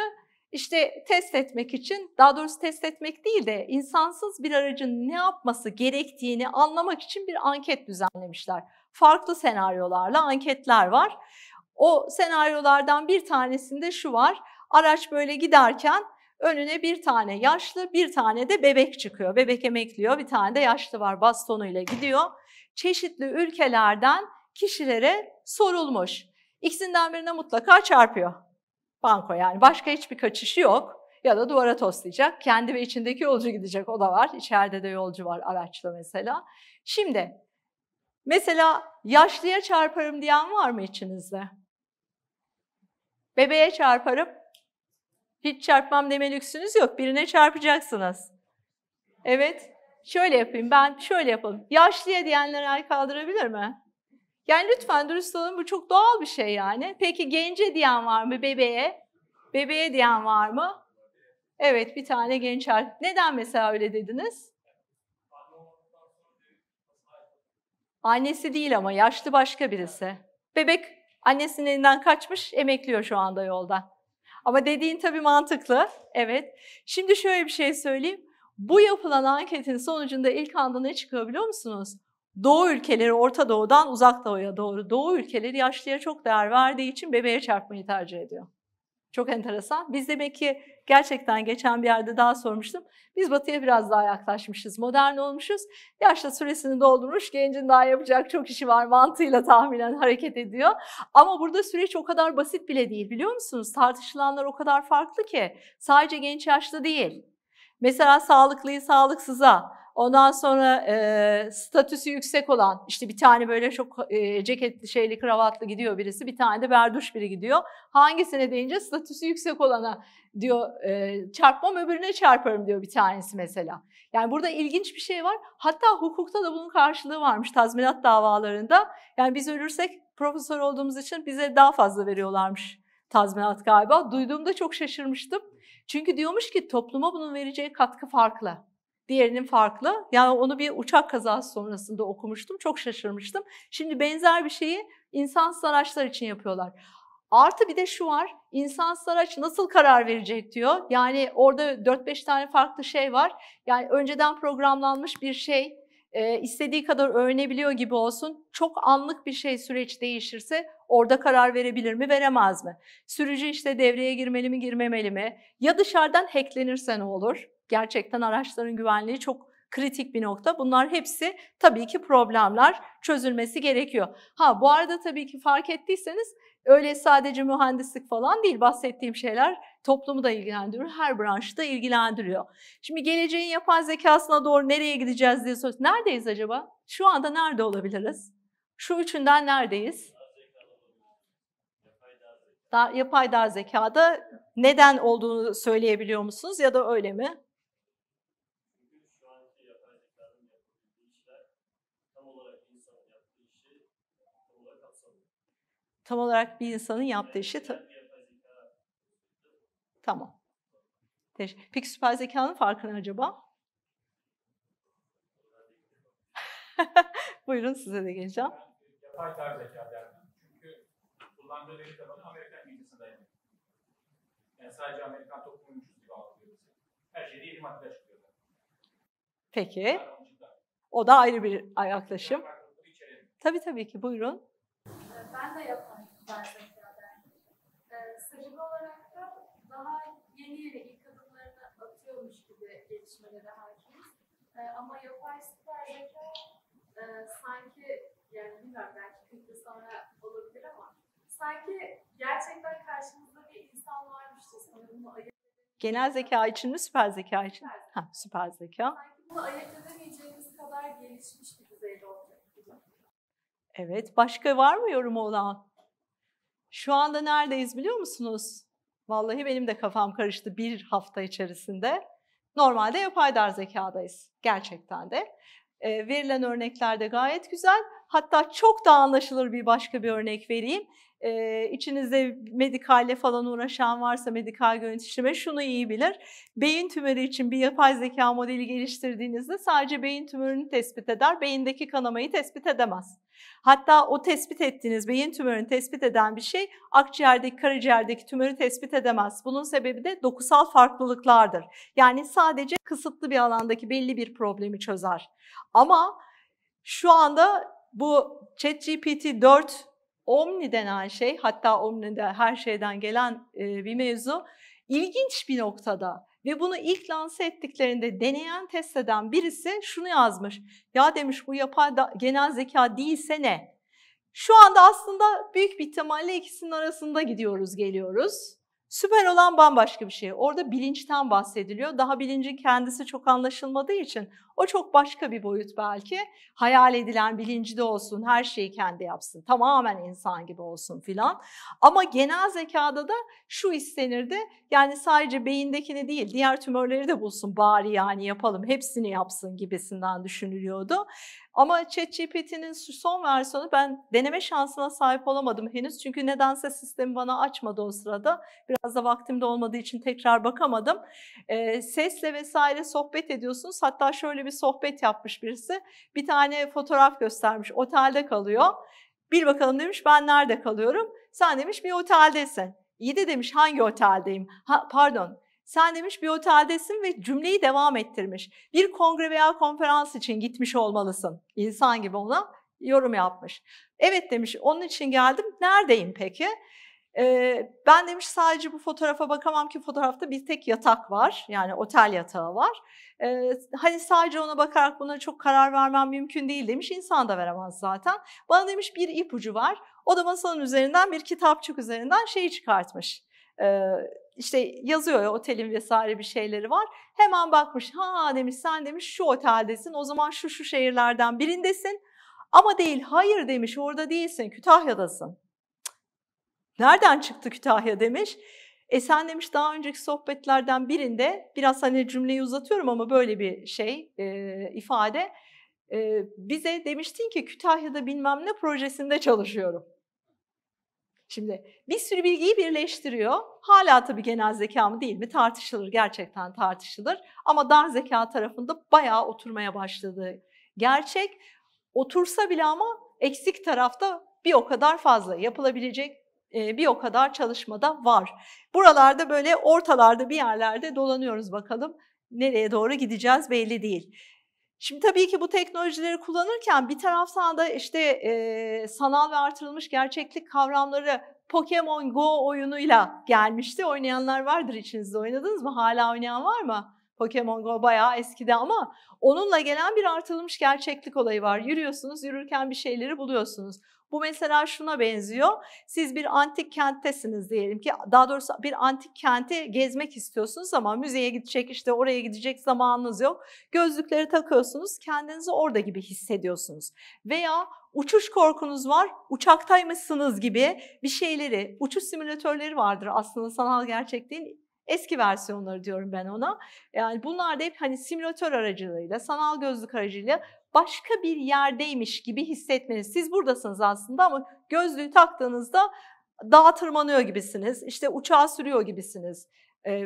işte test etmek için, daha doğrusu test etmek değil de insansız bir aracın ne yapması gerektiğini anlamak için bir anket düzenlemişler. Farklı senaryolarla anketler var. O senaryolardan bir tanesinde şu var. Araç böyle giderken önüne bir tane yaşlı, bir tane de bebek çıkıyor. Bebek emekliyor, bir tane de yaşlı var bastonuyla gidiyor. Çeşitli ülkelerden kişilere sorulmuş. İkisinden birine mutlaka çarpıyor banko yani. Başka hiçbir kaçışı yok. Ya da duvara toslayacak. Kendi ve içindeki yolcu gidecek. O da var. İçeride de yolcu var araçla mesela. Şimdi mesela yaşlıya çarparım diyen var mı içinizde? Bebeğe çarparım hiç çarpmam deme lüksünüz yok. Birine çarpacaksınız. Evet. Şöyle yapayım. Ben şöyle yapalım. Yaşlıya diyenler el kaldırabilir mi? Yani lütfen dürüst olun. Bu çok doğal bir şey yani. Peki gence diyen var mı? Bebeğe? Bebeğe diyen var mı? Evet bir tane genç erkek. Neden mesela öyle dediniz? Annesi değil ama yaşlı başka birisi. Bebek annesinin elinden kaçmış, emekliyor şu anda yolda. Ama dediğin tabii mantıklı. Evet. Şimdi şöyle bir şey söyleyeyim. Bu yapılan anketin sonucunda ilk anda ne çıkıyor biliyor musunuz? Doğu ülkeleri Orta Doğu'dan Uzak Doğu'ya doğru. Doğu ülkeleri yaşlıya çok değer verdiği için bebeğe çarpmayı tercih ediyor. Çok enteresan. Biz demek ki gerçekten geçen bir yerde daha sormuştum. Biz batıya biraz daha yaklaşmışız, modern olmuşuz. Yaşla süresini doldurmuş, gencin daha yapacak çok işi var mantığıyla tahminen hareket ediyor. Ama burada süreç o kadar basit bile değil biliyor musunuz? Tartışılanlar o kadar farklı ki sadece genç yaşta değil. Mesela sağlıklıyı sağlıksıza, Ondan sonra e, statüsü yüksek olan işte bir tane böyle çok e, ceketli şeyli kravatlı gidiyor birisi bir tane de berduş biri gidiyor. Hangisine deyince statüsü yüksek olana diyor e, çarpmam öbürüne çarparım diyor bir tanesi mesela. Yani burada ilginç bir şey var. Hatta hukukta da bunun karşılığı varmış tazminat davalarında. Yani biz ölürsek profesör olduğumuz için bize daha fazla veriyorlarmış tazminat galiba. Duyduğumda çok şaşırmıştım. Çünkü diyormuş ki topluma bunun vereceği katkı farklı diğerinin farklı. Yani onu bir uçak kazası sonrasında okumuştum. Çok şaşırmıştım. Şimdi benzer bir şeyi insansız araçlar için yapıyorlar. Artı bir de şu var, insansız araç nasıl karar verecek diyor. Yani orada 4-5 tane farklı şey var. Yani önceden programlanmış bir şey, e, istediği kadar öğrenebiliyor gibi olsun. Çok anlık bir şey süreç değişirse orada karar verebilir mi, veremez mi? Sürücü işte devreye girmeli mi, girmemeli mi? Ya dışarıdan hacklenirse ne olur? gerçekten araçların güvenliği çok kritik bir nokta. Bunlar hepsi tabii ki problemler çözülmesi gerekiyor. Ha bu arada tabii ki fark ettiyseniz öyle sadece mühendislik falan değil bahsettiğim şeyler toplumu da ilgilendiriyor, her branşı da ilgilendiriyor. Şimdi geleceğin yapay zekasına doğru nereye gideceğiz diye soruyoruz. Neredeyiz acaba? Şu anda nerede olabiliriz? Şu üçünden neredeyiz? Daha, yapay dar zekada neden olduğunu söyleyebiliyor musunuz ya da öyle mi? Tam olarak bir insanın yaptığı işi... Ta- tamam. Peki süper zekanın farkı ne acaba? *laughs* Buyurun size de geleceğim. Yapay tarz zeka derdim. Çünkü kullandığı veri tabanı Amerikan bilgisine dayanıyor. Yani sadece Amerikan toplumuymuş gibi algılıyor Her şeyde yeni maddeler çıkıyor. Peki. O da ayrı bir yaklaşım. Tabii tabii ki buyurun. Ben de yapay tarzda ee, olarak da daha yeni ilk adımlarını atıyormuş gibi gelişmelere hakimiz. Ee, ama yapay süper zeka e, sanki yani bilmiyorum belki 40 yıl sonra olabilir ama sanki gerçekten karşımızda bir insan varmış bunu ayırt Genel zeka için mi, süper zeka için? Ha, süper zeka. Sanki bunu ayırt edemeyeceğimiz kadar gelişmiş bir düzeyde olacak. Evet, başka var mı yorumu olan? Şu anda neredeyiz biliyor musunuz? Vallahi benim de kafam karıştı bir hafta içerisinde. Normalde yapay dar zekadayız gerçekten de. E, verilen örneklerde gayet güzel. Hatta çok daha anlaşılır bir başka bir örnek vereyim. E, içinizde medikalle falan uğraşan varsa medikal yönetişime şunu iyi bilir. Beyin tümörü için bir yapay zeka modeli geliştirdiğinizde sadece beyin tümörünü tespit eder, beyindeki kanamayı tespit edemez. Hatta o tespit ettiğiniz beyin tümörünü tespit eden bir şey akciğerdeki, karaciğerdeki tümörü tespit edemez. Bunun sebebi de dokusal farklılıklardır. Yani sadece kısıtlı bir alandaki belli bir problemi çözer. Ama şu anda bu ChatGPT 4 Omni denen şey, hatta Omni'de her şeyden gelen bir mevzu ilginç bir noktada. Ve bunu ilk lanse ettiklerinde deneyen test eden birisi şunu yazmış. Ya demiş bu yapay da, genel zeka değilse ne? Şu anda aslında büyük bir ihtimalle ikisinin arasında gidiyoruz geliyoruz. Süper olan bambaşka bir şey. Orada bilinçten bahsediliyor. Daha bilincin kendisi çok anlaşılmadığı için o çok başka bir boyut belki. Hayal edilen bilinci de olsun, her şeyi kendi yapsın, tamamen insan gibi olsun filan. Ama genel zekada da şu istenirdi. Yani sadece beyindekini değil, diğer tümörleri de bulsun bari yani yapalım, hepsini yapsın gibisinden düşünülüyordu. Ama ChatGPT'nin son versiyonu ben deneme şansına sahip olamadım henüz. Çünkü nedense sistemi bana açmadı o sırada. Biraz da vaktim de olmadığı için tekrar bakamadım. E, sesle vesaire sohbet ediyorsunuz. Hatta şöyle bir sohbet yapmış birisi. Bir tane fotoğraf göstermiş. Otelde kalıyor. Bil bakalım demiş ben nerede kalıyorum? Sen demiş bir oteldesin. İyi de demiş hangi oteldeyim? Ha, pardon sen demiş bir oteldesin ve cümleyi devam ettirmiş. Bir kongre veya konferans için gitmiş olmalısın. İnsan gibi ona yorum yapmış. Evet demiş onun için geldim. Neredeyim peki? Ee, ben demiş sadece bu fotoğrafa bakamam ki fotoğrafta bir tek yatak var. Yani otel yatağı var. Ee, hani sadece ona bakarak buna çok karar vermem mümkün değil demiş. İnsan da veremez zaten. Bana demiş bir ipucu var. O da masanın üzerinden bir kitapçık üzerinden şeyi çıkartmış. Ee, işte yazıyor ya otelin vesaire bir şeyleri var. Hemen bakmış ha demiş sen demiş şu oteldesin o zaman şu şu şehirlerden birindesin. Ama değil hayır demiş orada değilsin Kütahya'dasın. Nereden çıktı Kütahya demiş. E sen demiş daha önceki sohbetlerden birinde biraz hani cümleyi uzatıyorum ama böyle bir şey e, ifade. E, bize demiştin ki Kütahya'da bilmem ne projesinde çalışıyorum. Şimdi bir sürü bilgiyi birleştiriyor. Hala tabii genel zeka mı değil mi tartışılır, gerçekten tartışılır. Ama dar zeka tarafında bayağı oturmaya başladı gerçek. Otursa bile ama eksik tarafta bir o kadar fazla yapılabilecek e, bir o kadar çalışmada var. Buralarda böyle ortalarda bir yerlerde dolanıyoruz bakalım. Nereye doğru gideceğiz belli değil. Şimdi tabii ki bu teknolojileri kullanırken bir taraftan da işte e, sanal ve artırılmış gerçeklik kavramları Pokemon Go oyunuyla gelmişti. Oynayanlar vardır içinizde oynadınız mı? Hala oynayan var mı? Pokemon Go bayağı eskide ama onunla gelen bir artılmış gerçeklik olayı var. Yürüyorsunuz, yürürken bir şeyleri buluyorsunuz. Bu mesela şuna benziyor. Siz bir antik kenttesiniz diyelim ki daha doğrusu bir antik kenti gezmek istiyorsunuz ama müzeye gidecek işte oraya gidecek zamanınız yok. Gözlükleri takıyorsunuz kendinizi orada gibi hissediyorsunuz. Veya uçuş korkunuz var uçaktaymışsınız gibi bir şeyleri uçuş simülatörleri vardır aslında sanal gerçekliğin Eski versiyonları diyorum ben ona. Yani bunlar da hep hani simülatör aracılığıyla, sanal gözlük aracılığıyla başka bir yerdeymiş gibi hissetmeniz. Siz buradasınız aslında ama gözlüğü taktığınızda dağa tırmanıyor gibisiniz, işte uçağa sürüyor gibisiniz.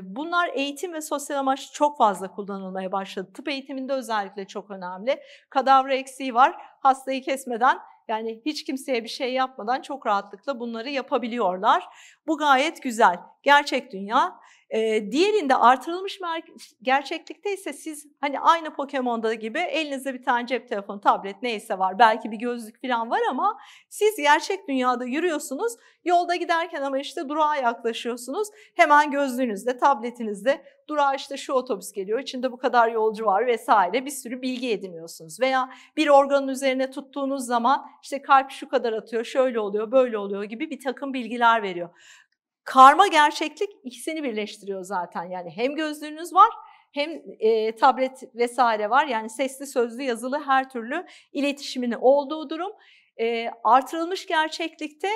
Bunlar eğitim ve sosyal amaç çok fazla kullanılmaya başladı. Tıp eğitiminde özellikle çok önemli. Kadavra eksiği var. Hastayı kesmeden yani hiç kimseye bir şey yapmadan çok rahatlıkla bunları yapabiliyorlar. Bu gayet güzel. Gerçek dünya e, diğerinde artırılmış gerçeklikte ise siz hani aynı Pokemon'da gibi elinizde bir tane cep telefonu, tablet neyse var. Belki bir gözlük falan var ama siz gerçek dünyada yürüyorsunuz. Yolda giderken ama işte durağa yaklaşıyorsunuz. Hemen gözlüğünüzde, tabletinizde durağa işte şu otobüs geliyor, içinde bu kadar yolcu var vesaire bir sürü bilgi ediniyorsunuz. Veya bir organın üzerine tuttuğunuz zaman işte kalp şu kadar atıyor, şöyle oluyor, böyle oluyor gibi bir takım bilgiler veriyor karma gerçeklik ikisini birleştiriyor zaten. Yani hem gözlüğünüz var hem e, tablet vesaire var. Yani sesli, sözlü, yazılı her türlü iletişimin olduğu durum. E, artırılmış gerçeklikte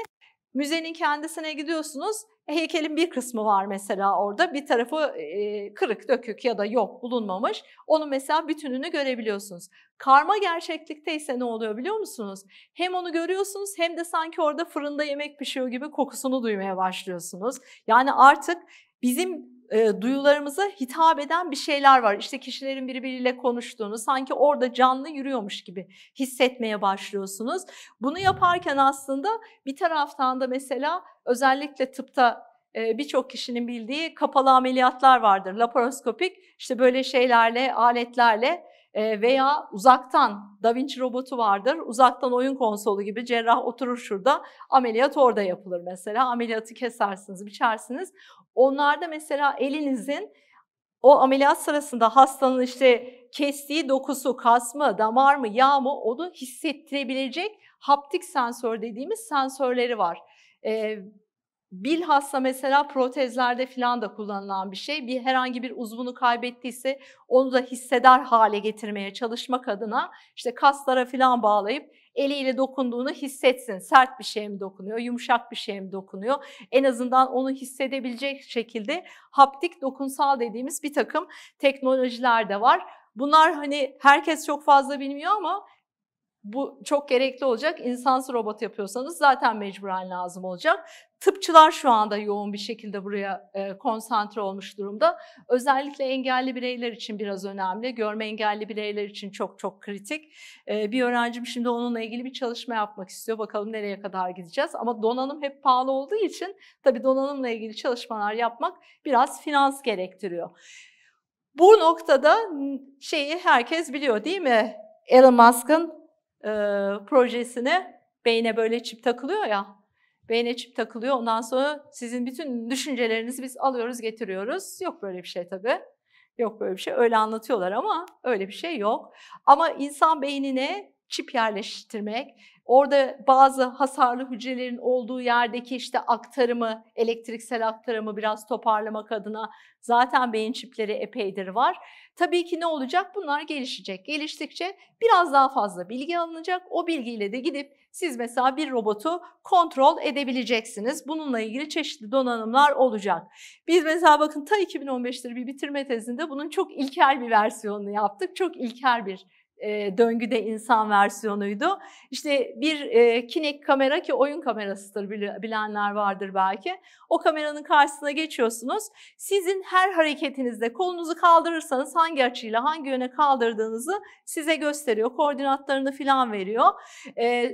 müzenin kendisine gidiyorsunuz. Heykelin bir kısmı var mesela orada. Bir tarafı e, kırık, dökük ya da yok, bulunmamış. Onu mesela bütününü görebiliyorsunuz. Karma gerçeklikte ise ne oluyor biliyor musunuz? Hem onu görüyorsunuz hem de sanki orada fırında yemek pişiyor gibi kokusunu duymaya başlıyorsunuz. Yani artık bizim e, duyularımıza hitap eden bir şeyler var. İşte kişilerin birbiriyle konuştuğunu, sanki orada canlı yürüyormuş gibi hissetmeye başlıyorsunuz. Bunu yaparken aslında bir taraftan da mesela özellikle tıpta birçok kişinin bildiği kapalı ameliyatlar vardır. Laparoskopik işte böyle şeylerle, aletlerle ee, veya uzaktan Da Vinci robotu vardır. Uzaktan oyun konsolu gibi cerrah oturur şurada. Ameliyat orada yapılır mesela. Ameliyatı kesersiniz, biçersiniz. Onlarda mesela elinizin o ameliyat sırasında hastanın işte kestiği dokusu, kas mı, damar mı, yağ mı onu hissettirebilecek haptik sensör dediğimiz sensörleri var. Ee, bilhassa mesela protezlerde falan da kullanılan bir şey. Bir herhangi bir uzvunu kaybettiyse onu da hisseder hale getirmeye çalışmak adına işte kaslara falan bağlayıp eliyle dokunduğunu hissetsin. Sert bir şey mi dokunuyor, yumuşak bir şey mi dokunuyor? En azından onu hissedebilecek şekilde haptik dokunsal dediğimiz bir takım teknolojiler de var. Bunlar hani herkes çok fazla bilmiyor ama bu çok gerekli olacak. İnsansı robot yapıyorsanız zaten mecburen lazım olacak. Tıpçılar şu anda yoğun bir şekilde buraya e, konsantre olmuş durumda. Özellikle engelli bireyler için biraz önemli. Görme engelli bireyler için çok çok kritik. E, bir öğrencim şimdi onunla ilgili bir çalışma yapmak istiyor. Bakalım nereye kadar gideceğiz. Ama donanım hep pahalı olduğu için tabii donanımla ilgili çalışmalar yapmak biraz finans gerektiriyor. Bu noktada şeyi herkes biliyor değil mi? Elon Musk'ın e, projesine beyne böyle çip takılıyor ya. Beyne çip takılıyor. Ondan sonra sizin bütün düşüncelerinizi biz alıyoruz, getiriyoruz. Yok böyle bir şey tabii. Yok böyle bir şey. Öyle anlatıyorlar ama öyle bir şey yok. Ama insan beynine çip yerleştirmek Orada bazı hasarlı hücrelerin olduğu yerdeki işte aktarımı, elektriksel aktarımı biraz toparlamak adına zaten beyin çipleri epeydir var. Tabii ki ne olacak? Bunlar gelişecek. Geliştikçe biraz daha fazla bilgi alınacak. O bilgiyle de gidip siz mesela bir robotu kontrol edebileceksiniz. Bununla ilgili çeşitli donanımlar olacak. Biz mesela bakın ta 2015'te bir bitirme tezinde bunun çok ilkel bir versiyonunu yaptık. Çok ilkel bir e, döngüde insan versiyonuydu. İşte bir e, kinek kamera ki oyun kamerasıdır bilenler vardır belki. O kameranın karşısına geçiyorsunuz. Sizin her hareketinizde kolunuzu kaldırırsanız hangi açıyla hangi yöne kaldırdığınızı size gösteriyor. Koordinatlarını filan veriyor. E,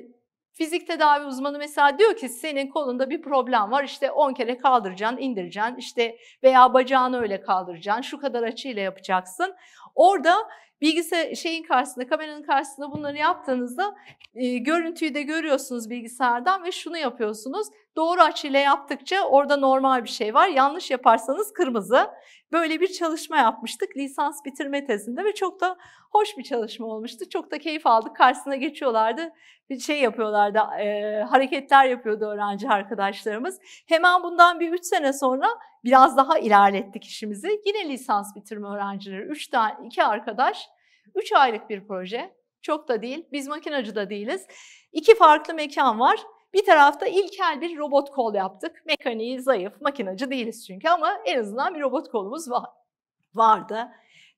Fizik tedavi uzmanı mesela diyor ki senin kolunda bir problem var işte 10 kere kaldıracaksın, indireceksin işte veya bacağını öyle kaldıracaksın, şu kadar açıyla yapacaksın. Orada bilgisayar şeyin karşısında, kameranın karşısında bunları yaptığınızda e, görüntüyü de görüyorsunuz bilgisayardan ve şunu yapıyorsunuz. Doğru açıyla yaptıkça orada normal bir şey var. Yanlış yaparsanız kırmızı. Böyle bir çalışma yapmıştık lisans bitirme tezinde ve çok da hoş bir çalışma olmuştu. Çok da keyif aldık. Karşısına geçiyorlardı. Bir şey yapıyorlardı. E, hareketler yapıyordu öğrenci arkadaşlarımız. Hemen bundan bir 3 sene sonra biraz daha ilerlettik işimizi. Yine lisans bitirme öğrencileri, üç tane, iki arkadaş, üç aylık bir proje. Çok da değil, biz makinacı da değiliz. İki farklı mekan var. Bir tarafta ilkel bir robot kol yaptık. Mekaniği zayıf, makinacı değiliz çünkü ama en azından bir robot kolumuz var, vardı.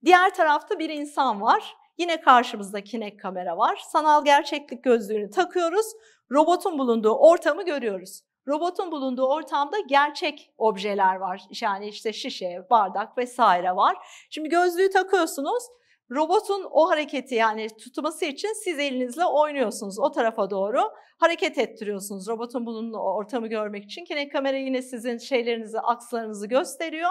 Diğer tarafta bir insan var. Yine karşımızda kinek kamera var. Sanal gerçeklik gözlüğünü takıyoruz. Robotun bulunduğu ortamı görüyoruz. Robotun bulunduğu ortamda gerçek objeler var. Yani işte şişe, bardak vesaire var. Şimdi gözlüğü takıyorsunuz. Robotun o hareketi yani tutması için siz elinizle oynuyorsunuz o tarafa doğru hareket ettiriyorsunuz robotun bulunduğu ortamı görmek için. kine kamera yine sizin şeylerinizi, akslarınızı gösteriyor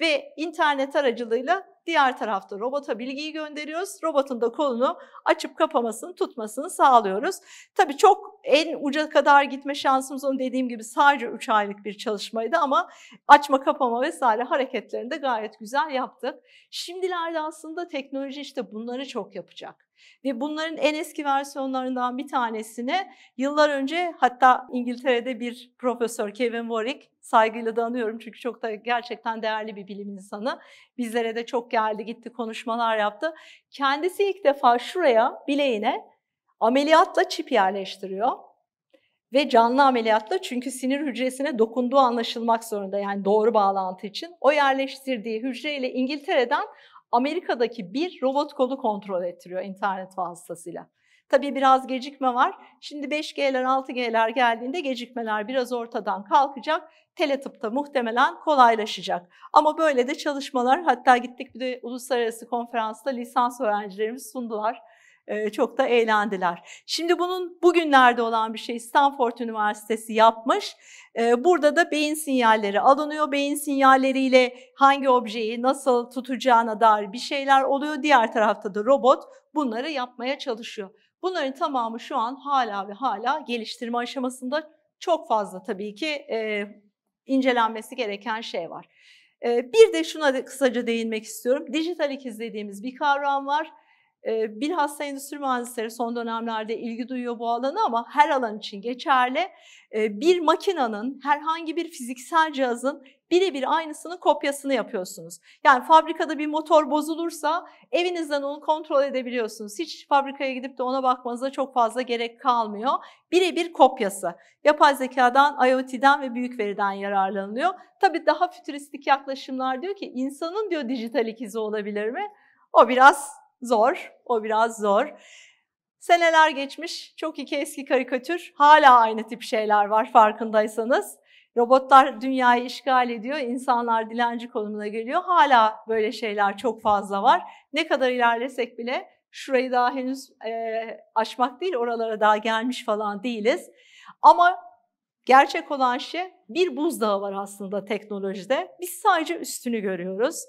ve internet aracılığıyla Diğer tarafta robota bilgiyi gönderiyoruz. Robotun da kolunu açıp kapamasını, tutmasını sağlıyoruz. Tabii çok en uca kadar gitme şansımız onun dediğim gibi sadece 3 aylık bir çalışmaydı ama açma, kapama vesaire hareketlerini de gayet güzel yaptık. Şimdilerde aslında teknoloji işte bunları çok yapacak. Ve bunların en eski versiyonlarından bir tanesine yıllar önce hatta İngiltere'de bir profesör Kevin Warwick saygıyla da anıyorum çünkü çok da gerçekten değerli bir bilim insanı. Bizlere de çok geldi gitti konuşmalar yaptı. Kendisi ilk defa şuraya bileğine ameliyatla çip yerleştiriyor ve canlı ameliyatla çünkü sinir hücresine dokunduğu anlaşılmak zorunda yani doğru bağlantı için. O yerleştirdiği hücreyle İngiltere'den Amerika'daki bir robot kolu kontrol ettiriyor internet vasıtasıyla. Tabii biraz gecikme var. Şimdi 5G'ler 6G'ler geldiğinde gecikmeler biraz ortadan kalkacak. Teletıpta muhtemelen kolaylaşacak. Ama böyle de çalışmalar hatta gittik bir de uluslararası konferansta lisans öğrencilerimiz sundular çok da eğlendiler. Şimdi bunun bugünlerde olan bir şey Stanford Üniversitesi yapmış. Burada da beyin sinyalleri alınıyor. Beyin sinyalleriyle hangi objeyi nasıl tutacağına dair bir şeyler oluyor. Diğer tarafta da robot bunları yapmaya çalışıyor. Bunların tamamı şu an hala ve hala geliştirme aşamasında çok fazla tabii ki incelenmesi gereken şey var. bir de şuna da kısaca değinmek istiyorum. Dijital ikiz dediğimiz bir kavram var. Bilhassa endüstri mühendisleri son dönemlerde ilgi duyuyor bu alana ama her alan için geçerli. Bir makinanın, herhangi bir fiziksel cihazın birebir aynısının kopyasını yapıyorsunuz. Yani fabrikada bir motor bozulursa evinizden onu kontrol edebiliyorsunuz. Hiç fabrikaya gidip de ona bakmanıza çok fazla gerek kalmıyor. Birebir kopyası. Yapay zekadan, IoT'den ve büyük veriden yararlanılıyor. Tabii daha fütüristik yaklaşımlar diyor ki insanın diyor dijital ikizi olabilir mi? O biraz Zor, o biraz zor. Seneler geçmiş, çok iki eski karikatür, hala aynı tip şeyler var farkındaysanız. Robotlar dünyayı işgal ediyor, insanlar dilenci konumuna geliyor. Hala böyle şeyler çok fazla var. Ne kadar ilerlesek bile şurayı daha henüz e, aşmak değil, oralara daha gelmiş falan değiliz. Ama gerçek olan şey bir buzdağı var aslında teknolojide. Biz sadece üstünü görüyoruz.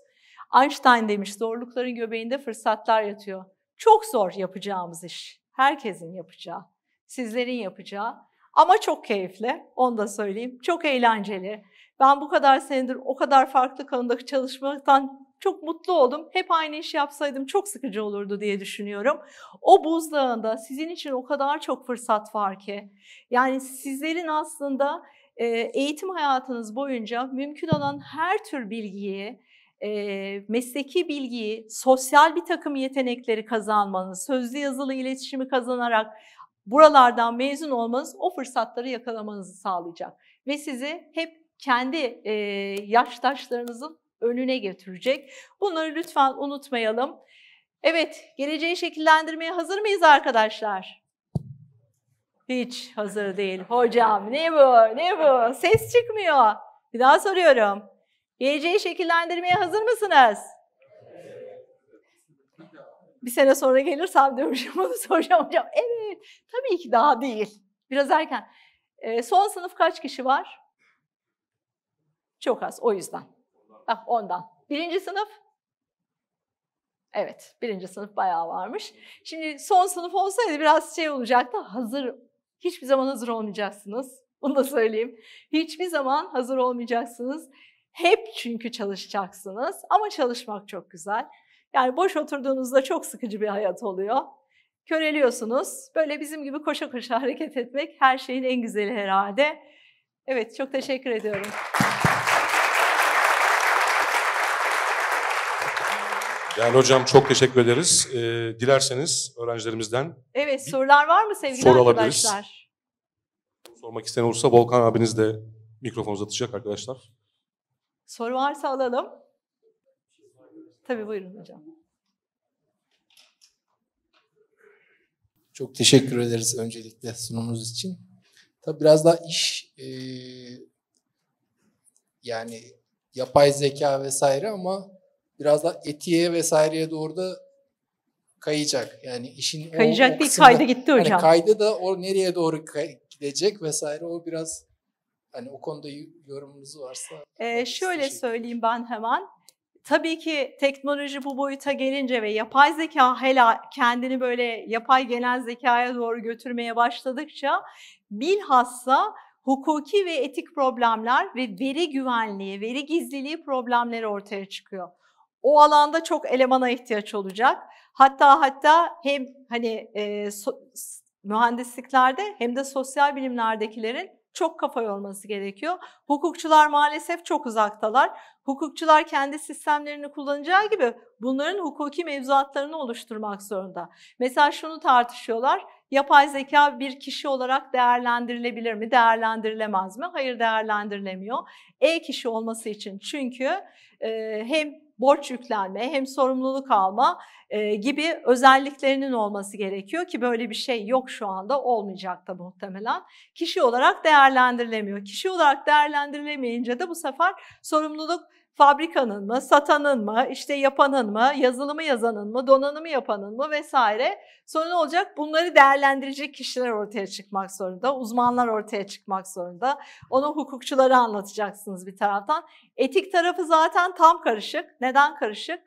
Einstein demiş zorlukların göbeğinde fırsatlar yatıyor. Çok zor yapacağımız iş. Herkesin yapacağı, sizlerin yapacağı ama çok keyifli. Onu da söyleyeyim. Çok eğlenceli. Ben bu kadar senedir o kadar farklı kanındaki çalışmaktan çok mutlu oldum. Hep aynı iş yapsaydım çok sıkıcı olurdu diye düşünüyorum. O buzdağında sizin için o kadar çok fırsat var ki. Yani sizlerin aslında eğitim hayatınız boyunca mümkün olan her tür bilgiyi, e, mesleki bilgiyi, sosyal bir takım yetenekleri kazanmanız, sözlü yazılı iletişimi kazanarak buralardan mezun olmanız o fırsatları yakalamanızı sağlayacak. Ve sizi hep kendi e, yaştaşlarınızın önüne götürecek. Bunları lütfen unutmayalım. Evet, geleceği şekillendirmeye hazır mıyız arkadaşlar? Hiç hazır değil. Hocam ne bu, ne bu? Ses çıkmıyor. Bir daha soruyorum. Geleceği şekillendirmeye hazır mısınız? Bir sene sonra gelirsem diyormuşum onu soracağım hocam. Evet, tabii ki daha değil. Biraz erken. E, son sınıf kaç kişi var? Çok az, o yüzden. Bak ah, ondan. Birinci sınıf? Evet, birinci sınıf bayağı varmış. Şimdi son sınıf olsaydı biraz şey olacaktı. Hazır, hiçbir zaman hazır olmayacaksınız. Bunu da söyleyeyim. Hiçbir zaman hazır olmayacaksınız. Hep çünkü çalışacaksınız ama çalışmak çok güzel. Yani boş oturduğunuzda çok sıkıcı bir hayat oluyor. Köreliyorsunuz. Böyle bizim gibi koşa koşa hareket etmek her şeyin en güzeli herhalde. Evet, çok teşekkür ediyorum. Değerli hocam çok teşekkür ederiz. Ee, dilerseniz öğrencilerimizden... Evet, sorular var mı sevgili soru arkadaşlar? Alabiliriz. Sormak isteyen olursa Volkan abiniz de mikrofon uzatacak arkadaşlar. Soru varsa alalım. Tabii buyurun hocam. Çok teşekkür ederiz öncelikle sunumunuz için. Tabii biraz daha iş e, yani yapay zeka vesaire ama biraz daha etiğe vesaireye doğru da kayacak. Yani işin kayacak o, o değil kayda gitti hani hocam. Hani kayda da o nereye doğru gidecek vesaire o biraz Hani o konuda yorumunuz varsa. Ee, şöyle söyleyeyim ben hemen. Tabii ki teknoloji bu boyuta gelince ve yapay zeka hela kendini böyle yapay genel zekaya doğru götürmeye başladıkça bilhassa hukuki ve etik problemler ve veri güvenliği, veri gizliliği problemleri ortaya çıkıyor. O alanda çok elemana ihtiyaç olacak. Hatta hatta hem hani e, so, mühendisliklerde hem de sosyal bilimlerdekilerin çok kafa yorması gerekiyor. Hukukçular maalesef çok uzaktalar. Hukukçular kendi sistemlerini kullanacağı gibi bunların hukuki mevzuatlarını oluşturmak zorunda. Mesela şunu tartışıyorlar. Yapay zeka bir kişi olarak değerlendirilebilir mi, değerlendirilemez mi? Hayır değerlendirilemiyor. E kişi olması için çünkü hem borç yüklenme hem sorumluluk alma e, gibi özelliklerinin olması gerekiyor ki böyle bir şey yok şu anda olmayacak da muhtemelen. Kişi olarak değerlendirilemiyor. Kişi olarak değerlendirilmeyince de bu sefer sorumluluk fabrikanın mı, satanın mı, işte yapanın mı, yazılımı yazanın mı, donanımı yapanın mı vesaire. Sonra ne olacak? Bunları değerlendirecek kişiler ortaya çıkmak zorunda, uzmanlar ortaya çıkmak zorunda. Onu hukukçulara anlatacaksınız bir taraftan. Etik tarafı zaten tam karışık. Neden karışık?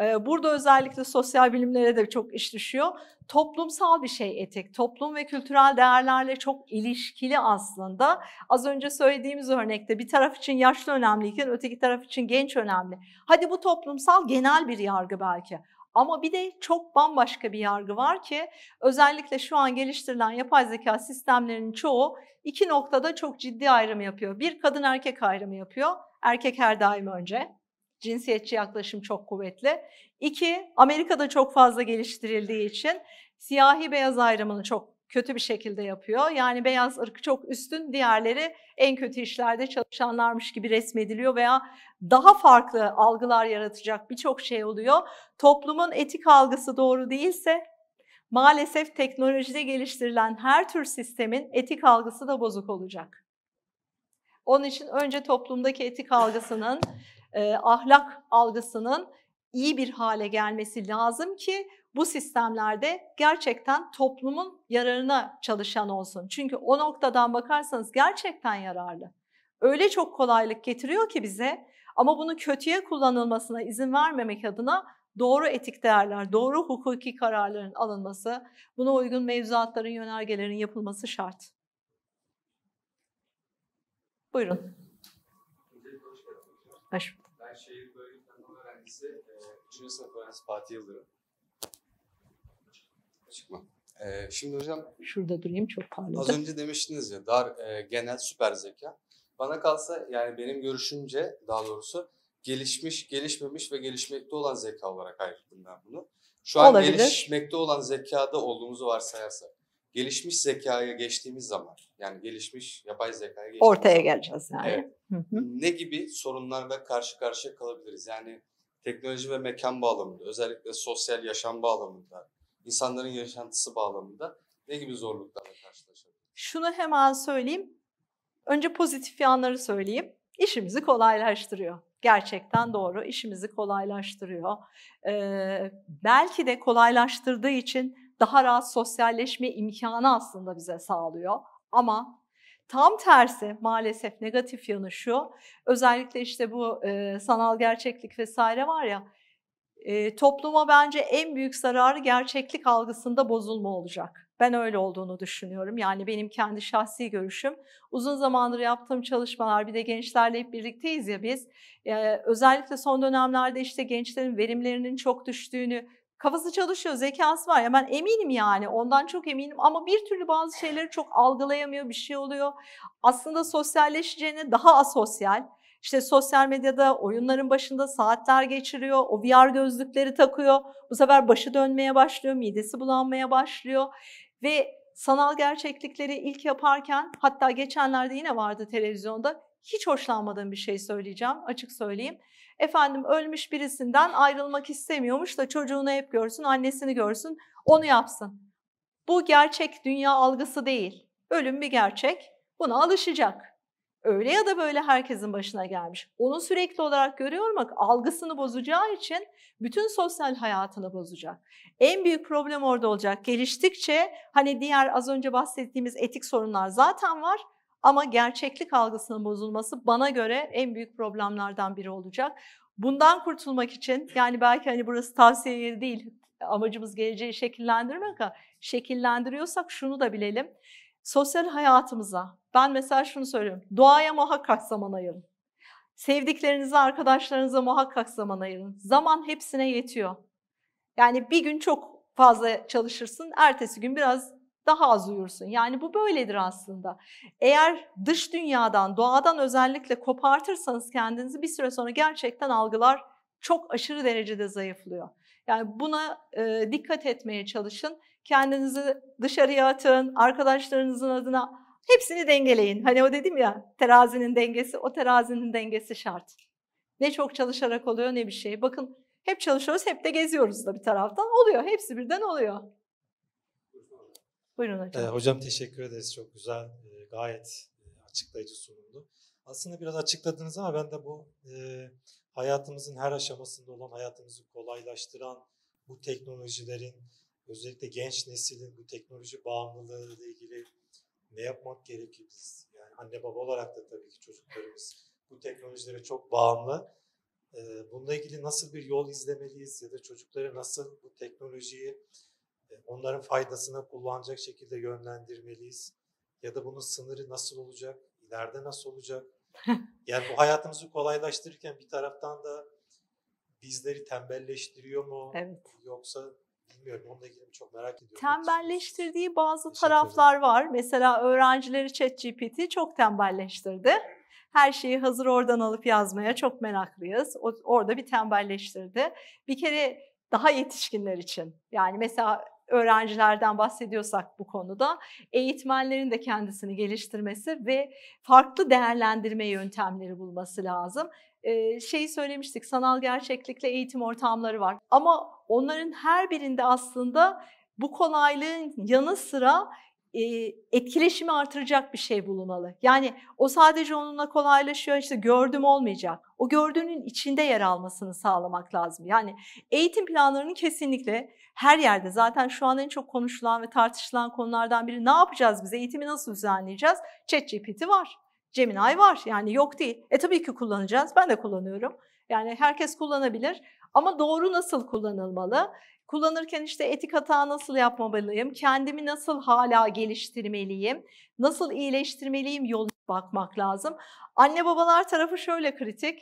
Burada özellikle sosyal bilimlere de çok iş düşüyor. Toplumsal bir şey etik. Toplum ve kültürel değerlerle çok ilişkili aslında. Az önce söylediğimiz örnekte bir taraf için yaşlı önemliyken öteki taraf için genç önemli. Hadi bu toplumsal genel bir yargı belki. Ama bir de çok bambaşka bir yargı var ki özellikle şu an geliştirilen yapay zeka sistemlerinin çoğu iki noktada çok ciddi ayrım yapıyor. Bir kadın erkek ayrımı yapıyor. Erkek her daim önce cinsiyetçi yaklaşım çok kuvvetli. İki, Amerika'da çok fazla geliştirildiği için siyahi beyaz ayrımını çok kötü bir şekilde yapıyor. Yani beyaz ırkı çok üstün, diğerleri en kötü işlerde çalışanlarmış gibi resmediliyor veya daha farklı algılar yaratacak birçok şey oluyor. Toplumun etik algısı doğru değilse maalesef teknolojide geliştirilen her tür sistemin etik algısı da bozuk olacak. Onun için önce toplumdaki etik algısının e, ahlak algısının iyi bir hale gelmesi lazım ki bu sistemlerde gerçekten toplumun yararına çalışan olsun. Çünkü o noktadan bakarsanız gerçekten yararlı. Öyle çok kolaylık getiriyor ki bize ama bunu kötüye kullanılmasına izin vermemek adına doğru etik değerler, doğru hukuki kararların alınması, buna uygun mevzuatların, yönergelerin yapılması şart. Buyurun. Hoş bulduk. Ben şehir bölge takım öğrencisi, 3. E, sınıf öğrencisi Fatih Yıldırım. Çıkma. Ee, şimdi hocam... Şurada durayım çok parladı. Az önce demiştiniz ya dar e, genel süper zeka. Bana kalsa yani benim görüşümce daha doğrusu gelişmiş, gelişmemiş ve gelişmekte olan zeka olarak ayırdım ben bunu. Şu an Olabilir. gelişmekte olan zekada olduğumuzu varsayarsak gelişmiş zekaya geçtiğimiz zaman yani gelişmiş yapay zekaya geçtiğimiz Ortaya zaman, geleceğiz yani. Evet. Ne gibi sorunlarla karşı karşıya kalabiliriz? Yani teknoloji ve mekan bağlamında, özellikle sosyal yaşam bağlamında, insanların yaşantısı bağlamında ne gibi zorluklarla karşılaşabiliriz? Şunu hemen söyleyeyim. Önce pozitif yanları söyleyeyim. İşimizi kolaylaştırıyor gerçekten doğru işimizi kolaylaştırıyor. Ee, belki de kolaylaştırdığı için daha rahat sosyalleşme imkanı aslında bize sağlıyor. Ama tam tersi maalesef negatif yanı şu. Özellikle işte bu e, sanal gerçeklik vesaire var ya e, topluma bence en büyük zararı gerçeklik algısında bozulma olacak. Ben öyle olduğunu düşünüyorum. Yani benim kendi şahsi görüşüm. Uzun zamandır yaptığım çalışmalar, bir de gençlerle hep birlikteyiz ya biz. E, özellikle son dönemlerde işte gençlerin verimlerinin çok düştüğünü, kafası çalışıyor, zekası var. Ya ben eminim yani ondan çok eminim ama bir türlü bazı şeyleri çok algılayamıyor, bir şey oluyor. Aslında sosyalleşeceğine daha asosyal. İşte sosyal medyada oyunların başında saatler geçiriyor, o VR gözlükleri takıyor. Bu sefer başı dönmeye başlıyor, midesi bulanmaya başlıyor ve sanal gerçeklikleri ilk yaparken hatta geçenlerde yine vardı televizyonda hiç hoşlanmadığım bir şey söyleyeceğim açık söyleyeyim efendim ölmüş birisinden ayrılmak istemiyormuş da çocuğunu hep görsün, annesini görsün, onu yapsın. Bu gerçek dünya algısı değil. Ölüm bir gerçek. Buna alışacak. Öyle ya da böyle herkesin başına gelmiş. Onu sürekli olarak görüyor olmak algısını bozacağı için bütün sosyal hayatını bozacak. En büyük problem orada olacak. Geliştikçe hani diğer az önce bahsettiğimiz etik sorunlar zaten var ama gerçeklik algısının bozulması bana göre en büyük problemlerden biri olacak. Bundan kurtulmak için yani belki hani burası tavsiye yeri değil amacımız geleceği şekillendirmek ama şekillendiriyorsak şunu da bilelim. Sosyal hayatımıza ben mesela şunu söylüyorum. Doğaya muhakkak zaman ayırın. Sevdiklerinize, arkadaşlarınıza muhakkak zaman ayırın. Zaman hepsine yetiyor. Yani bir gün çok fazla çalışırsın, ertesi gün biraz daha az uyursun. Yani bu böyledir aslında. Eğer dış dünyadan, doğadan özellikle kopartırsanız kendinizi bir süre sonra gerçekten algılar çok aşırı derecede zayıflıyor. Yani buna e, dikkat etmeye çalışın. Kendinizi dışarıya atın, arkadaşlarınızın adına hepsini dengeleyin. Hani o dedim ya terazinin dengesi, o terazinin dengesi şart. Ne çok çalışarak oluyor ne bir şey. Bakın hep çalışıyoruz, hep de geziyoruz da bir taraftan. Oluyor, hepsi birden oluyor. Buyurun ee, hocam. Ee, hocam teşekkür ederiz. Çok güzel, e, gayet e, açıklayıcı sunumdu. Aslında biraz açıkladınız ama ben de bu e, hayatımızın her aşamasında olan, hayatımızı kolaylaştıran bu teknolojilerin, özellikle genç neslin bu teknoloji bağımlılığı ile ilgili ne yapmak gerekir biz? Yani anne baba olarak da tabii ki çocuklarımız bu teknolojilere çok bağımlı. E, bununla ilgili nasıl bir yol izlemeliyiz ya da çocukları nasıl bu teknolojiyi onların faydasına kullanacak şekilde yönlendirmeliyiz? Ya da bunun sınırı nasıl olacak? İleride nasıl olacak? *laughs* Yani bu hayatımızı kolaylaştırırken bir taraftan da bizleri tembelleştiriyor mu? Evet. Yoksa bilmiyorum onunla ilgili çok merak ediyorum. Tembelleştirdiği bazı taraflar var. Mesela öğrencileri ChatGPT çok tembelleştirdi. Her şeyi hazır oradan alıp yazmaya çok meraklıyız. O, orada bir tembelleştirdi. Bir kere daha yetişkinler için yani mesela öğrencilerden bahsediyorsak bu konuda eğitmenlerin de kendisini geliştirmesi ve farklı değerlendirme yöntemleri bulması lazım. Ee, şeyi söylemiştik sanal gerçeklikle eğitim ortamları var ama onların her birinde aslında bu kolaylığın yanı sıra etkileşimi artıracak bir şey bulunmalı. Yani o sadece onunla kolaylaşıyor işte gördüm olmayacak. O gördüğünün içinde yer almasını sağlamak lazım. Yani eğitim planlarının kesinlikle her yerde zaten şu an en çok konuşulan ve tartışılan konulardan biri ne yapacağız biz eğitimi nasıl düzenleyeceğiz? ChatGPT var. Gemini var yani yok değil. E tabii ki kullanacağız ben de kullanıyorum. Yani herkes kullanabilir ama doğru nasıl kullanılmalı? Kullanırken işte etik hata nasıl yapmamalıyım, kendimi nasıl hala geliştirmeliyim, nasıl iyileştirmeliyim yoluna bakmak lazım. Anne babalar tarafı şöyle kritik.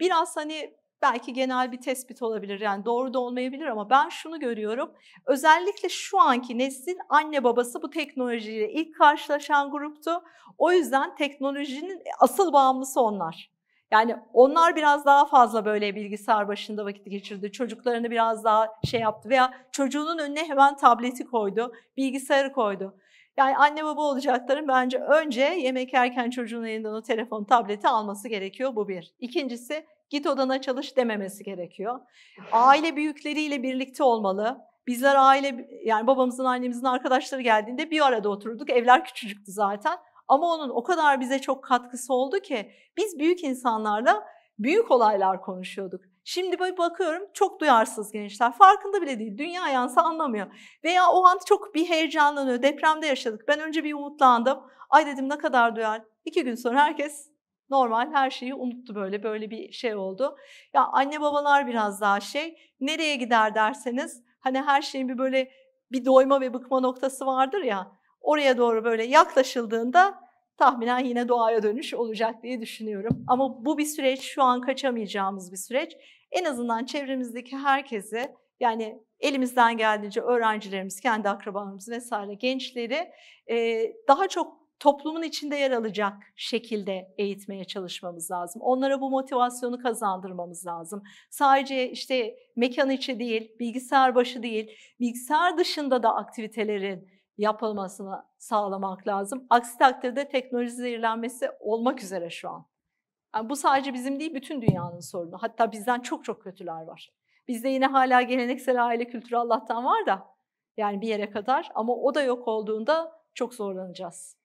Biraz hani belki genel bir tespit olabilir yani doğru da olmayabilir ama ben şunu görüyorum. Özellikle şu anki neslin anne babası bu teknolojiyle ilk karşılaşan gruptu. O yüzden teknolojinin e, asıl bağımlısı onlar. Yani onlar biraz daha fazla böyle bilgisayar başında vakit geçirdi. Çocuklarını biraz daha şey yaptı veya çocuğunun önüne hemen tableti koydu, bilgisayarı koydu. Yani anne baba olacakların bence önce yemek yerken çocuğun elinden o telefon, tableti alması gerekiyor bu bir. İkincisi git odana çalış dememesi gerekiyor. Aile büyükleriyle birlikte olmalı. Bizler aile yani babamızın annemizin arkadaşları geldiğinde bir arada otururduk. Evler küçücüktü zaten. Ama onun o kadar bize çok katkısı oldu ki biz büyük insanlarla büyük olaylar konuşuyorduk. Şimdi böyle bakıyorum çok duyarsız gençler. Farkında bile değil. Dünya yansa anlamıyor. Veya o an çok bir heyecanlanıyor. Depremde yaşadık. Ben önce bir umutlandım. Ay dedim ne kadar duyar. İki gün sonra herkes normal her şeyi unuttu böyle. Böyle bir şey oldu. Ya anne babalar biraz daha şey. Nereye gider derseniz hani her şeyin bir böyle bir doyma ve bıkma noktası vardır ya. Oraya doğru böyle yaklaşıldığında tahminen yine doğaya dönüş olacak diye düşünüyorum. Ama bu bir süreç, şu an kaçamayacağımız bir süreç. En azından çevremizdeki herkesi yani elimizden geldiğince öğrencilerimiz, kendi akrabalarımız vesaire gençleri e, daha çok toplumun içinde yer alacak şekilde eğitmeye çalışmamız lazım. Onlara bu motivasyonu kazandırmamız lazım. Sadece işte mekan içi değil, bilgisayar başı değil, bilgisayar dışında da aktivitelerin yapılmasını sağlamak lazım. Aksi takdirde teknoloji zehirlenmesi olmak üzere şu an. Yani bu sadece bizim değil bütün dünyanın sorunu. Hatta bizden çok çok kötüler var. Bizde yine hala geleneksel aile kültürü Allah'tan var da yani bir yere kadar ama o da yok olduğunda çok zorlanacağız.